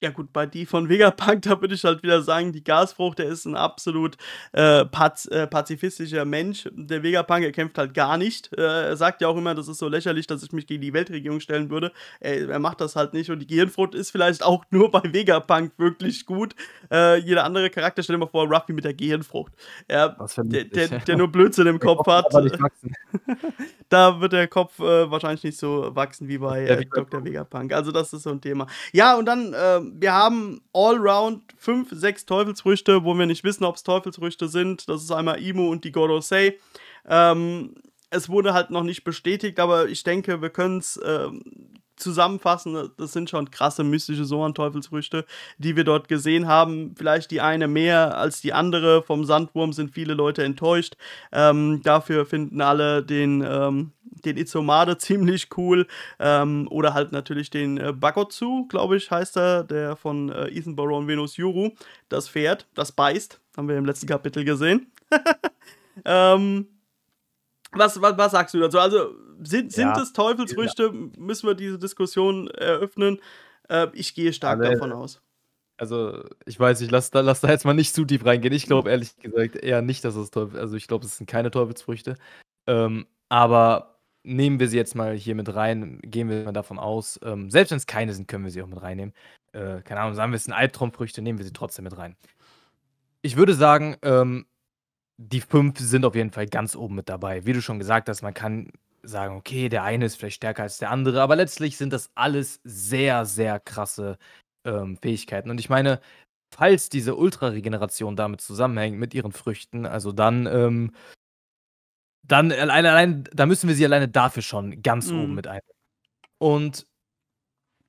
S1: ja gut, bei die von Vegapunk, da würde ich halt wieder sagen, die Gasfrucht, der ist ein absolut äh, paz äh, pazifistischer Mensch. Der Vegapunk, er kämpft halt gar nicht. Äh, er sagt ja auch immer, das ist so lächerlich, dass ich mich gegen die Weltregierung stellen würde. Er, er macht das halt nicht. Und die Gehirnfrucht ist vielleicht auch nur bei Vegapunk wirklich gut. Äh, jeder andere Charakter, stell dir mal vor, Ruffy mit der Gehirnfrucht. Er, der, der, der, nur Blödsinn im Kopf hat. da wird der Kopf äh, wahrscheinlich nicht so wachsen wie bei Dr. Äh, Vegapunk. Also das ist so ein Thema. Ja, und dann ähm, wir haben allround fünf, sechs Teufelsfrüchte, wo wir nicht wissen, ob es Teufelsfrüchte sind. Das ist einmal Imo und die Gorosei. Ähm, es wurde halt noch nicht bestätigt, aber ich denke, wir können es ähm, zusammenfassen, ne? das sind schon krasse mystische Sohan-Teufelsfrüchte, die wir dort gesehen haben. Vielleicht die eine mehr als die andere. Vom Sandwurm sind viele Leute enttäuscht. Ähm, dafür finden alle den, ähm, den Itzomade ziemlich cool. Ähm, oder halt natürlich den äh, Bakotsu, glaube ich, heißt er, der von äh, Ethan Baron Venus Yuru. Das Pferd, das beißt, haben wir im letzten Kapitel gesehen. ähm, was, was, was, sagst du dazu? Also sind, sind ja. es Teufelsfrüchte? Müssen wir diese Diskussion eröffnen? Äh, ich gehe stark also, davon aus.
S2: Also ich weiß nicht, lass da, lass da jetzt mal nicht zu tief reingehen. Ich glaube mhm. ehrlich gesagt eher nicht, dass es Teufel, also ich glaube, es sind keine Teufelsfrüchte. Ähm, aber nehmen wir sie jetzt mal hier mit rein, gehen wir mal davon aus, ähm, selbst wenn es keine sind, können wir sie auch mit reinnehmen. Äh, keine Ahnung, sagen wir es sind Albtraumfrüchte, nehmen wir sie trotzdem mit rein. Ich würde sagen, ähm, die fünf sind auf jeden Fall ganz oben mit dabei. Wie du schon gesagt hast, man kann sagen, okay, der eine ist vielleicht stärker als der andere, aber letztlich sind das alles sehr, sehr krasse ähm, Fähigkeiten. Und ich meine, falls diese Ultra-Regeneration damit zusammenhängt, mit ihren Früchten, also dann, ähm, dann allein, allein, da müssen wir sie alleine dafür schon ganz mhm. oben mit ein. Und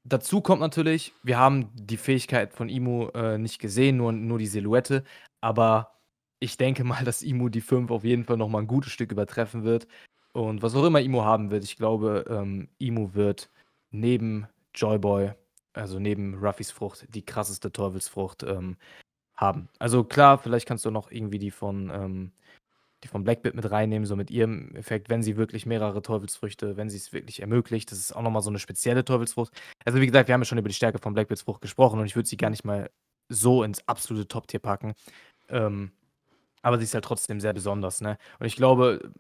S2: dazu kommt natürlich, wir haben die Fähigkeit von Imu äh, nicht gesehen, nur, nur die Silhouette, aber ich denke mal, dass Imu die 5 auf jeden Fall nochmal ein gutes Stück übertreffen wird. Und was auch immer Imu haben wird, ich glaube, ähm, Imo wird neben Joyboy, also neben Ruffys Frucht, die krasseste Teufelsfrucht ähm, haben. Also klar, vielleicht kannst du noch irgendwie die von, ähm, die von Blackbit mit reinnehmen, so mit ihrem Effekt, wenn sie wirklich mehrere Teufelsfrüchte, wenn sie es wirklich ermöglicht. Das ist auch nochmal so eine spezielle Teufelsfrucht. Also wie gesagt, wir haben ja schon über die Stärke von Blackbits Frucht gesprochen und ich würde sie gar nicht mal so ins absolute Top-Tier packen. Ähm, aber sie ist halt trotzdem sehr besonders, ne? Und ich glaube,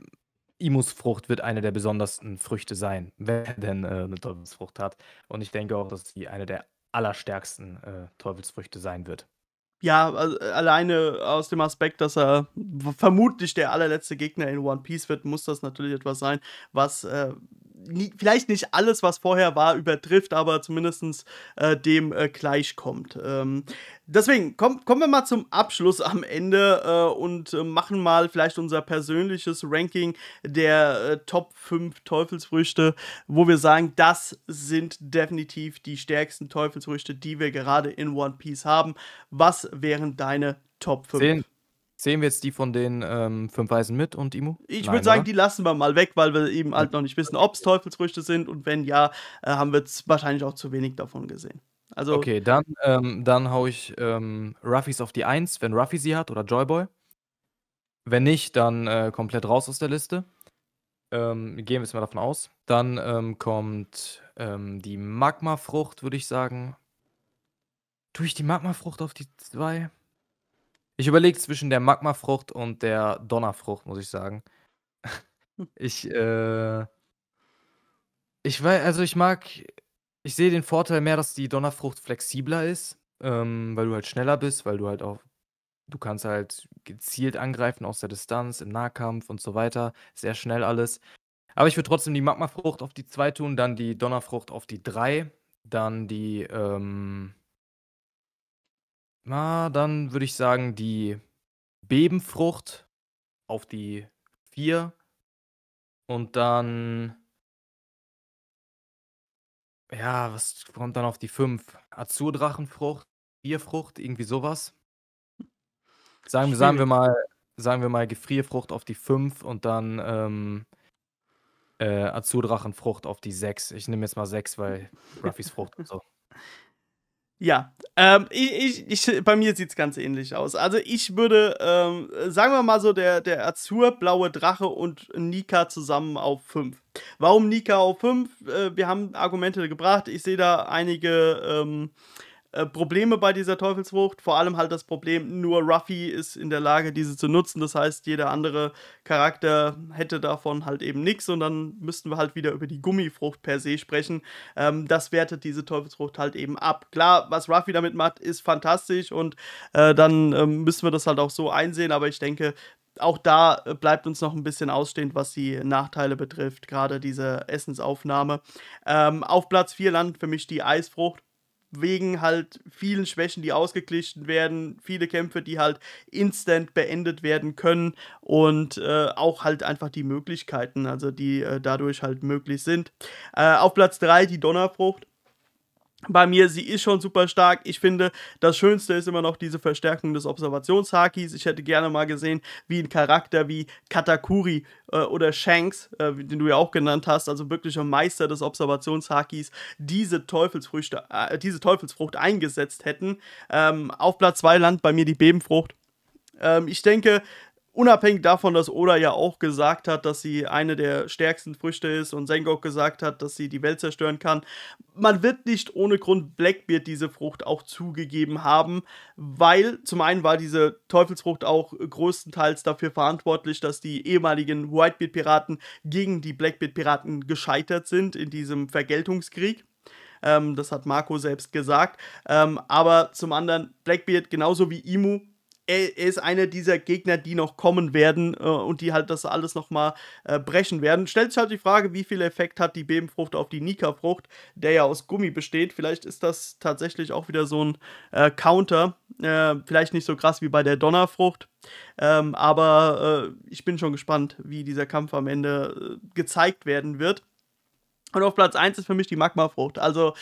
S2: Imusfrucht wird eine der besondersten Früchte sein, wer denn äh, eine Teufelsfrucht hat. Und ich denke auch, dass sie eine der allerstärksten äh, Teufelsfrüchte sein wird.
S1: Ja, also äh, alleine aus dem Aspekt, dass er vermutlich der allerletzte Gegner in One Piece wird, muss das natürlich etwas sein, was äh, nie, vielleicht nicht alles, was vorher war, übertrifft, aber zumindest äh, dem äh, gleichkommt. Ähm, deswegen komm, kommen wir mal zum Abschluss am Ende äh, und äh, machen mal vielleicht unser persönliches Ranking der äh, Top 5 Teufelsfrüchte, wo wir sagen, das sind definitiv die stärksten Teufelsfrüchte, die wir gerade in One Piece haben. Was wären deine Top 5?
S2: 10. Zählen wir jetzt die von den ähm, fünf Weisen mit und Imu? Ich würde sagen, oder?
S1: die lassen wir mal weg, weil wir eben halt noch nicht wissen, ob es Teufelsfrüchte sind und wenn ja, äh, haben wir wahrscheinlich auch zu wenig davon gesehen. Also okay,
S2: dann, ähm, dann hau ich ähm, Ruffys auf die Eins, wenn Ruffy sie hat oder Joyboy. Wenn nicht, dann äh, komplett raus aus der Liste. Ähm, gehen wir jetzt mal davon aus. Dann ähm, kommt ähm, die Magmafrucht, würde ich sagen. Tue ich die Magmafrucht auf die zwei? Ich überlege zwischen der Magmafrucht und der Donnerfrucht, muss ich sagen. Hm. ich, äh, ich weiß, also ich mag, ich sehe den Vorteil mehr, dass die Donnerfrucht flexibler ist, ähm, weil du halt schneller bist, weil du halt auch, du kannst halt gezielt angreifen aus der Distanz, im Nahkampf und so weiter. Sehr schnell alles. Aber ich würde trotzdem die Magmafrucht auf die 2 tun, dann die Donnerfrucht auf die 3, dann die, ähm, na, dann würde ich sagen, die Bebenfrucht auf die 4. Und dann. Ja, was kommt dann auf die 5? Azurdrachenfrucht, Bierfrucht, irgendwie sowas. Sagen, sagen, wir mal, sagen wir mal Gefrierfrucht auf die 5 und dann ähm, äh, Azurdrachenfrucht auf die 6. Ich nehme jetzt mal 6, weil Ruffys Frucht und so.
S1: Ja, ähm, ich, ich, ich, bei mir sieht es ganz ähnlich aus. Also ich würde, ähm, sagen wir mal so, der, der Azur, Blaue Drache und Nika zusammen auf 5. Warum Nika auf 5? Äh, wir haben Argumente gebracht. Ich sehe da einige ähm, äh, Probleme bei dieser Teufelsfrucht. Vor allem halt das Problem, nur Ruffy ist in der Lage, diese zu nutzen. Das heißt, jeder andere Charakter hätte davon halt eben nichts und dann müssten wir halt wieder über die Gummifrucht per se sprechen. Ähm, das wertet diese Teufelsfrucht halt eben ab. Klar, was Ruffy damit macht, ist fantastisch und äh, dann äh, müssen wir das halt auch so einsehen, aber ich denke, auch da äh, bleibt uns noch ein bisschen ausstehend, was die Nachteile betrifft, gerade diese Essensaufnahme. Ähm, auf Platz 4 landet für mich die Eisfrucht wegen halt vielen Schwächen, die ausgeglichen werden, viele Kämpfe, die halt instant beendet werden können und äh, auch halt einfach die Möglichkeiten, also die äh, dadurch halt möglich sind. Äh, auf Platz 3 die Donnerfrucht bei mir, sie ist schon super stark. Ich finde, das Schönste ist immer noch diese Verstärkung des Observationshakis. Ich hätte gerne mal gesehen, wie ein Charakter wie Katakuri äh, oder Shanks, äh, den du ja auch genannt hast, also wirklicher Meister des Observationshakis, diese, Teufelsfrüchte, äh, diese Teufelsfrucht eingesetzt hätten. Ähm, auf Platz 2 landet bei mir die Bebenfrucht. Ähm, ich denke, unabhängig davon, dass Oda ja auch gesagt hat, dass sie eine der stärksten Früchte ist und Sengok gesagt hat, dass sie die Welt zerstören kann, man wird nicht ohne Grund Blackbeard diese Frucht auch zugegeben haben, weil zum einen war diese Teufelsfrucht auch größtenteils dafür verantwortlich, dass die ehemaligen Whitebeard-Piraten gegen die Blackbeard-Piraten gescheitert sind in diesem Vergeltungskrieg. Ähm, das hat Marco selbst gesagt. Ähm, aber zum anderen, Blackbeard genauso wie Imu er, ist einer dieser Gegner, die noch kommen werden äh, und die halt das alles nochmal äh, brechen werden. Stellt sich halt die Frage, wie viel Effekt hat die Bebenfrucht auf die Nika-Frucht, der ja aus Gummi besteht. Vielleicht ist das tatsächlich auch wieder so ein äh, Counter. Äh, vielleicht nicht so krass wie bei der Donnerfrucht. Ähm, aber äh, ich bin schon gespannt, wie dieser Kampf am Ende äh, gezeigt werden wird. Und auf Platz 1 ist für mich die Magma-Frucht. Also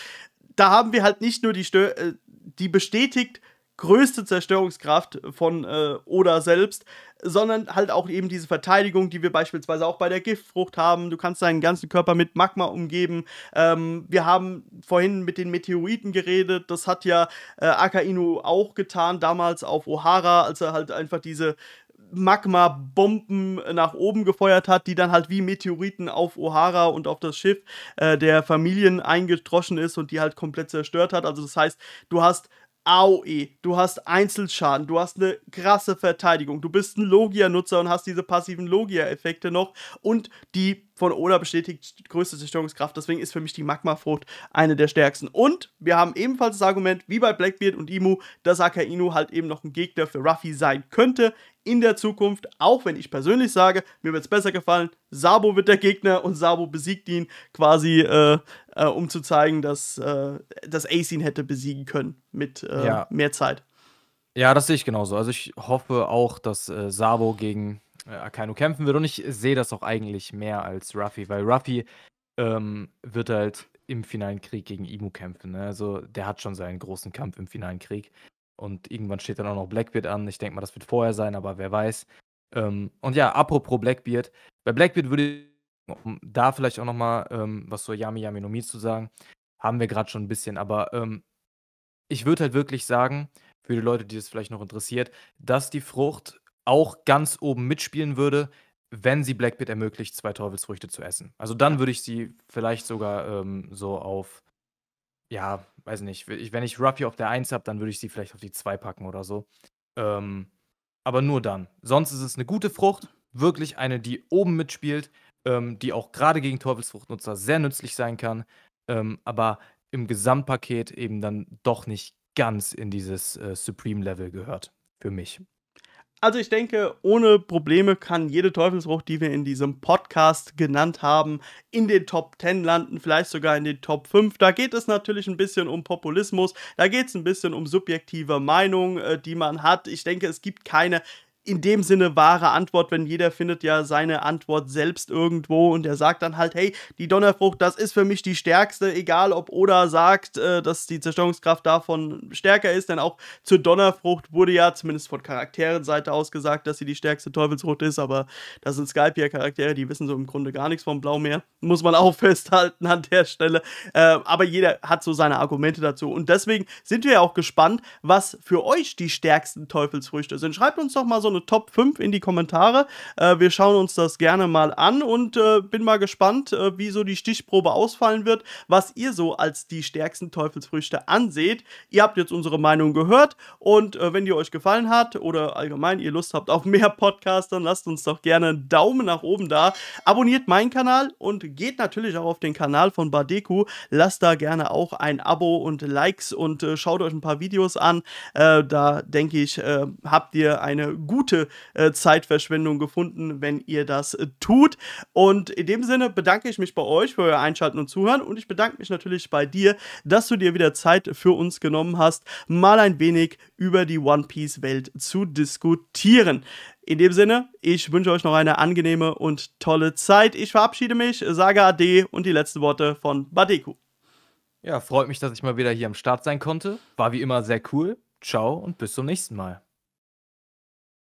S1: da haben wir halt nicht nur die, Stö äh, die bestätigt größte Zerstörungskraft von äh, Oda selbst, sondern halt auch eben diese Verteidigung, die wir beispielsweise auch bei der Giftfrucht haben. Du kannst deinen ganzen Körper mit Magma umgeben. Ähm, wir haben vorhin mit den Meteoriten geredet. Das hat ja äh, Akainu auch getan, damals auf Ohara, als er halt einfach diese Magma-Bomben nach oben gefeuert hat, die dann halt wie Meteoriten auf O'Hara und auf das Schiff äh, der Familien eingedroschen ist und die halt komplett zerstört hat. Also das heißt, du hast AOE, du hast Einzelschaden, du hast eine krasse Verteidigung, du bist ein Logia-Nutzer und hast diese passiven Logia-Effekte noch und die von Oda bestätigt größte Zerstörungskraft. Deswegen ist für mich die magma Magmafrucht eine der stärksten. Und wir haben ebenfalls das Argument, wie bei Blackbeard und Imu, dass Akainu halt eben noch ein Gegner für Ruffy sein könnte in der Zukunft, auch wenn ich persönlich sage, mir wird es besser gefallen, Sabo wird der Gegner und Sabo besiegt ihn quasi, äh, äh, um zu zeigen, dass, äh, dass Ace ihn hätte besiegen können mit äh, ja.
S2: mehr Zeit. Ja, das sehe ich genauso. Also ich hoffe auch, dass äh, Sabo gegen äh, Akainu kämpfen wird und ich sehe das auch eigentlich mehr als Ruffy, weil Ruffy ähm, wird halt im finalen Krieg gegen Imu kämpfen. Ne? Also der hat schon seinen großen Kampf im finalen Krieg. Und irgendwann steht dann auch noch Blackbeard an. Ich denke mal, das wird vorher sein, aber wer weiß. Ähm, und ja, apropos Blackbeard. Bei Blackbeard würde ich, um da vielleicht auch nochmal ähm, was zur Yami Yami no Mi zu sagen, haben wir gerade schon ein bisschen, aber ähm, ich würde halt wirklich sagen, für die Leute, die das vielleicht noch interessiert, dass die Frucht auch ganz oben mitspielen würde, wenn sie Blackbeard ermöglicht, zwei Teufelsfrüchte zu essen. Also dann würde ich sie vielleicht sogar ähm, so auf ja, weiß nicht, wenn ich Ruffy auf der 1 habe, dann würde ich sie vielleicht auf die 2 packen oder so. Ähm, aber nur dann. Sonst ist es eine gute Frucht, wirklich eine, die oben mitspielt, ähm, die auch gerade gegen Teufelsfruchtnutzer sehr nützlich sein kann, ähm, aber im Gesamtpaket eben dann doch nicht ganz in dieses äh, Supreme-Level gehört, für mich.
S1: Also ich denke, ohne Probleme kann jede Teufelsfrucht, die wir in diesem Podcast genannt haben, in den Top 10 landen, vielleicht sogar in den Top 5. Da geht es natürlich ein bisschen um Populismus, da geht es ein bisschen um subjektive Meinung, äh, die man hat. Ich denke, es gibt keine in dem Sinne wahre Antwort, wenn jeder findet ja seine Antwort selbst irgendwo und er sagt dann halt, hey, die Donnerfrucht, das ist für mich die stärkste, egal ob Oda sagt, äh, dass die Zerstörungskraft davon stärker ist, denn auch zur Donnerfrucht wurde ja zumindest von Charakterenseite aus gesagt, dass sie die stärkste Teufelsfrucht ist, aber das sind Skype-Charaktere, die wissen so im Grunde gar nichts vom Blaumeer, muss man auch festhalten an der Stelle, äh, aber jeder hat so seine Argumente dazu und deswegen sind wir ja auch gespannt, was für euch die stärksten Teufelsfrüchte sind. Schreibt uns doch mal so eine eure Top 5 in die Kommentare. Äh, wir schauen uns das gerne mal an und äh, bin mal gespannt, äh, wie so die Stichprobe ausfallen wird, was ihr so als die stärksten Teufelsfrüchte anseht. Ihr habt jetzt unsere Meinung gehört und äh, wenn die euch gefallen hat oder allgemein ihr Lust habt auf mehr Podcasts, dann lasst uns doch gerne einen Daumen nach oben da. Abonniert meinen Kanal und geht natürlich auch auf den Kanal von Badeku. Lasst da gerne auch ein Abo und Likes und äh, schaut euch ein paar Videos an. Äh, da denke ich, habt ihr eine gute gute äh, Zeitverschwendung gefunden, wenn ihr das äh, tut. Und in dem Sinne bedanke ich mich bei euch für euer Einschalten und Zuhören und ich bedanke mich natürlich bei dir, dass du dir wieder Zeit für uns genommen hast, mal ein wenig über die One Piece Welt zu diskutieren. In dem Sinne, ich wünsche euch noch eine angenehme und tolle Zeit. Ich verabschiede mich, sage Ade
S2: und die letzten Worte von Badeku. Ja, freut mich, dass ich mal wieder hier am Start sein konnte. War wie immer sehr cool. Ciao und bis zum nächsten Mal.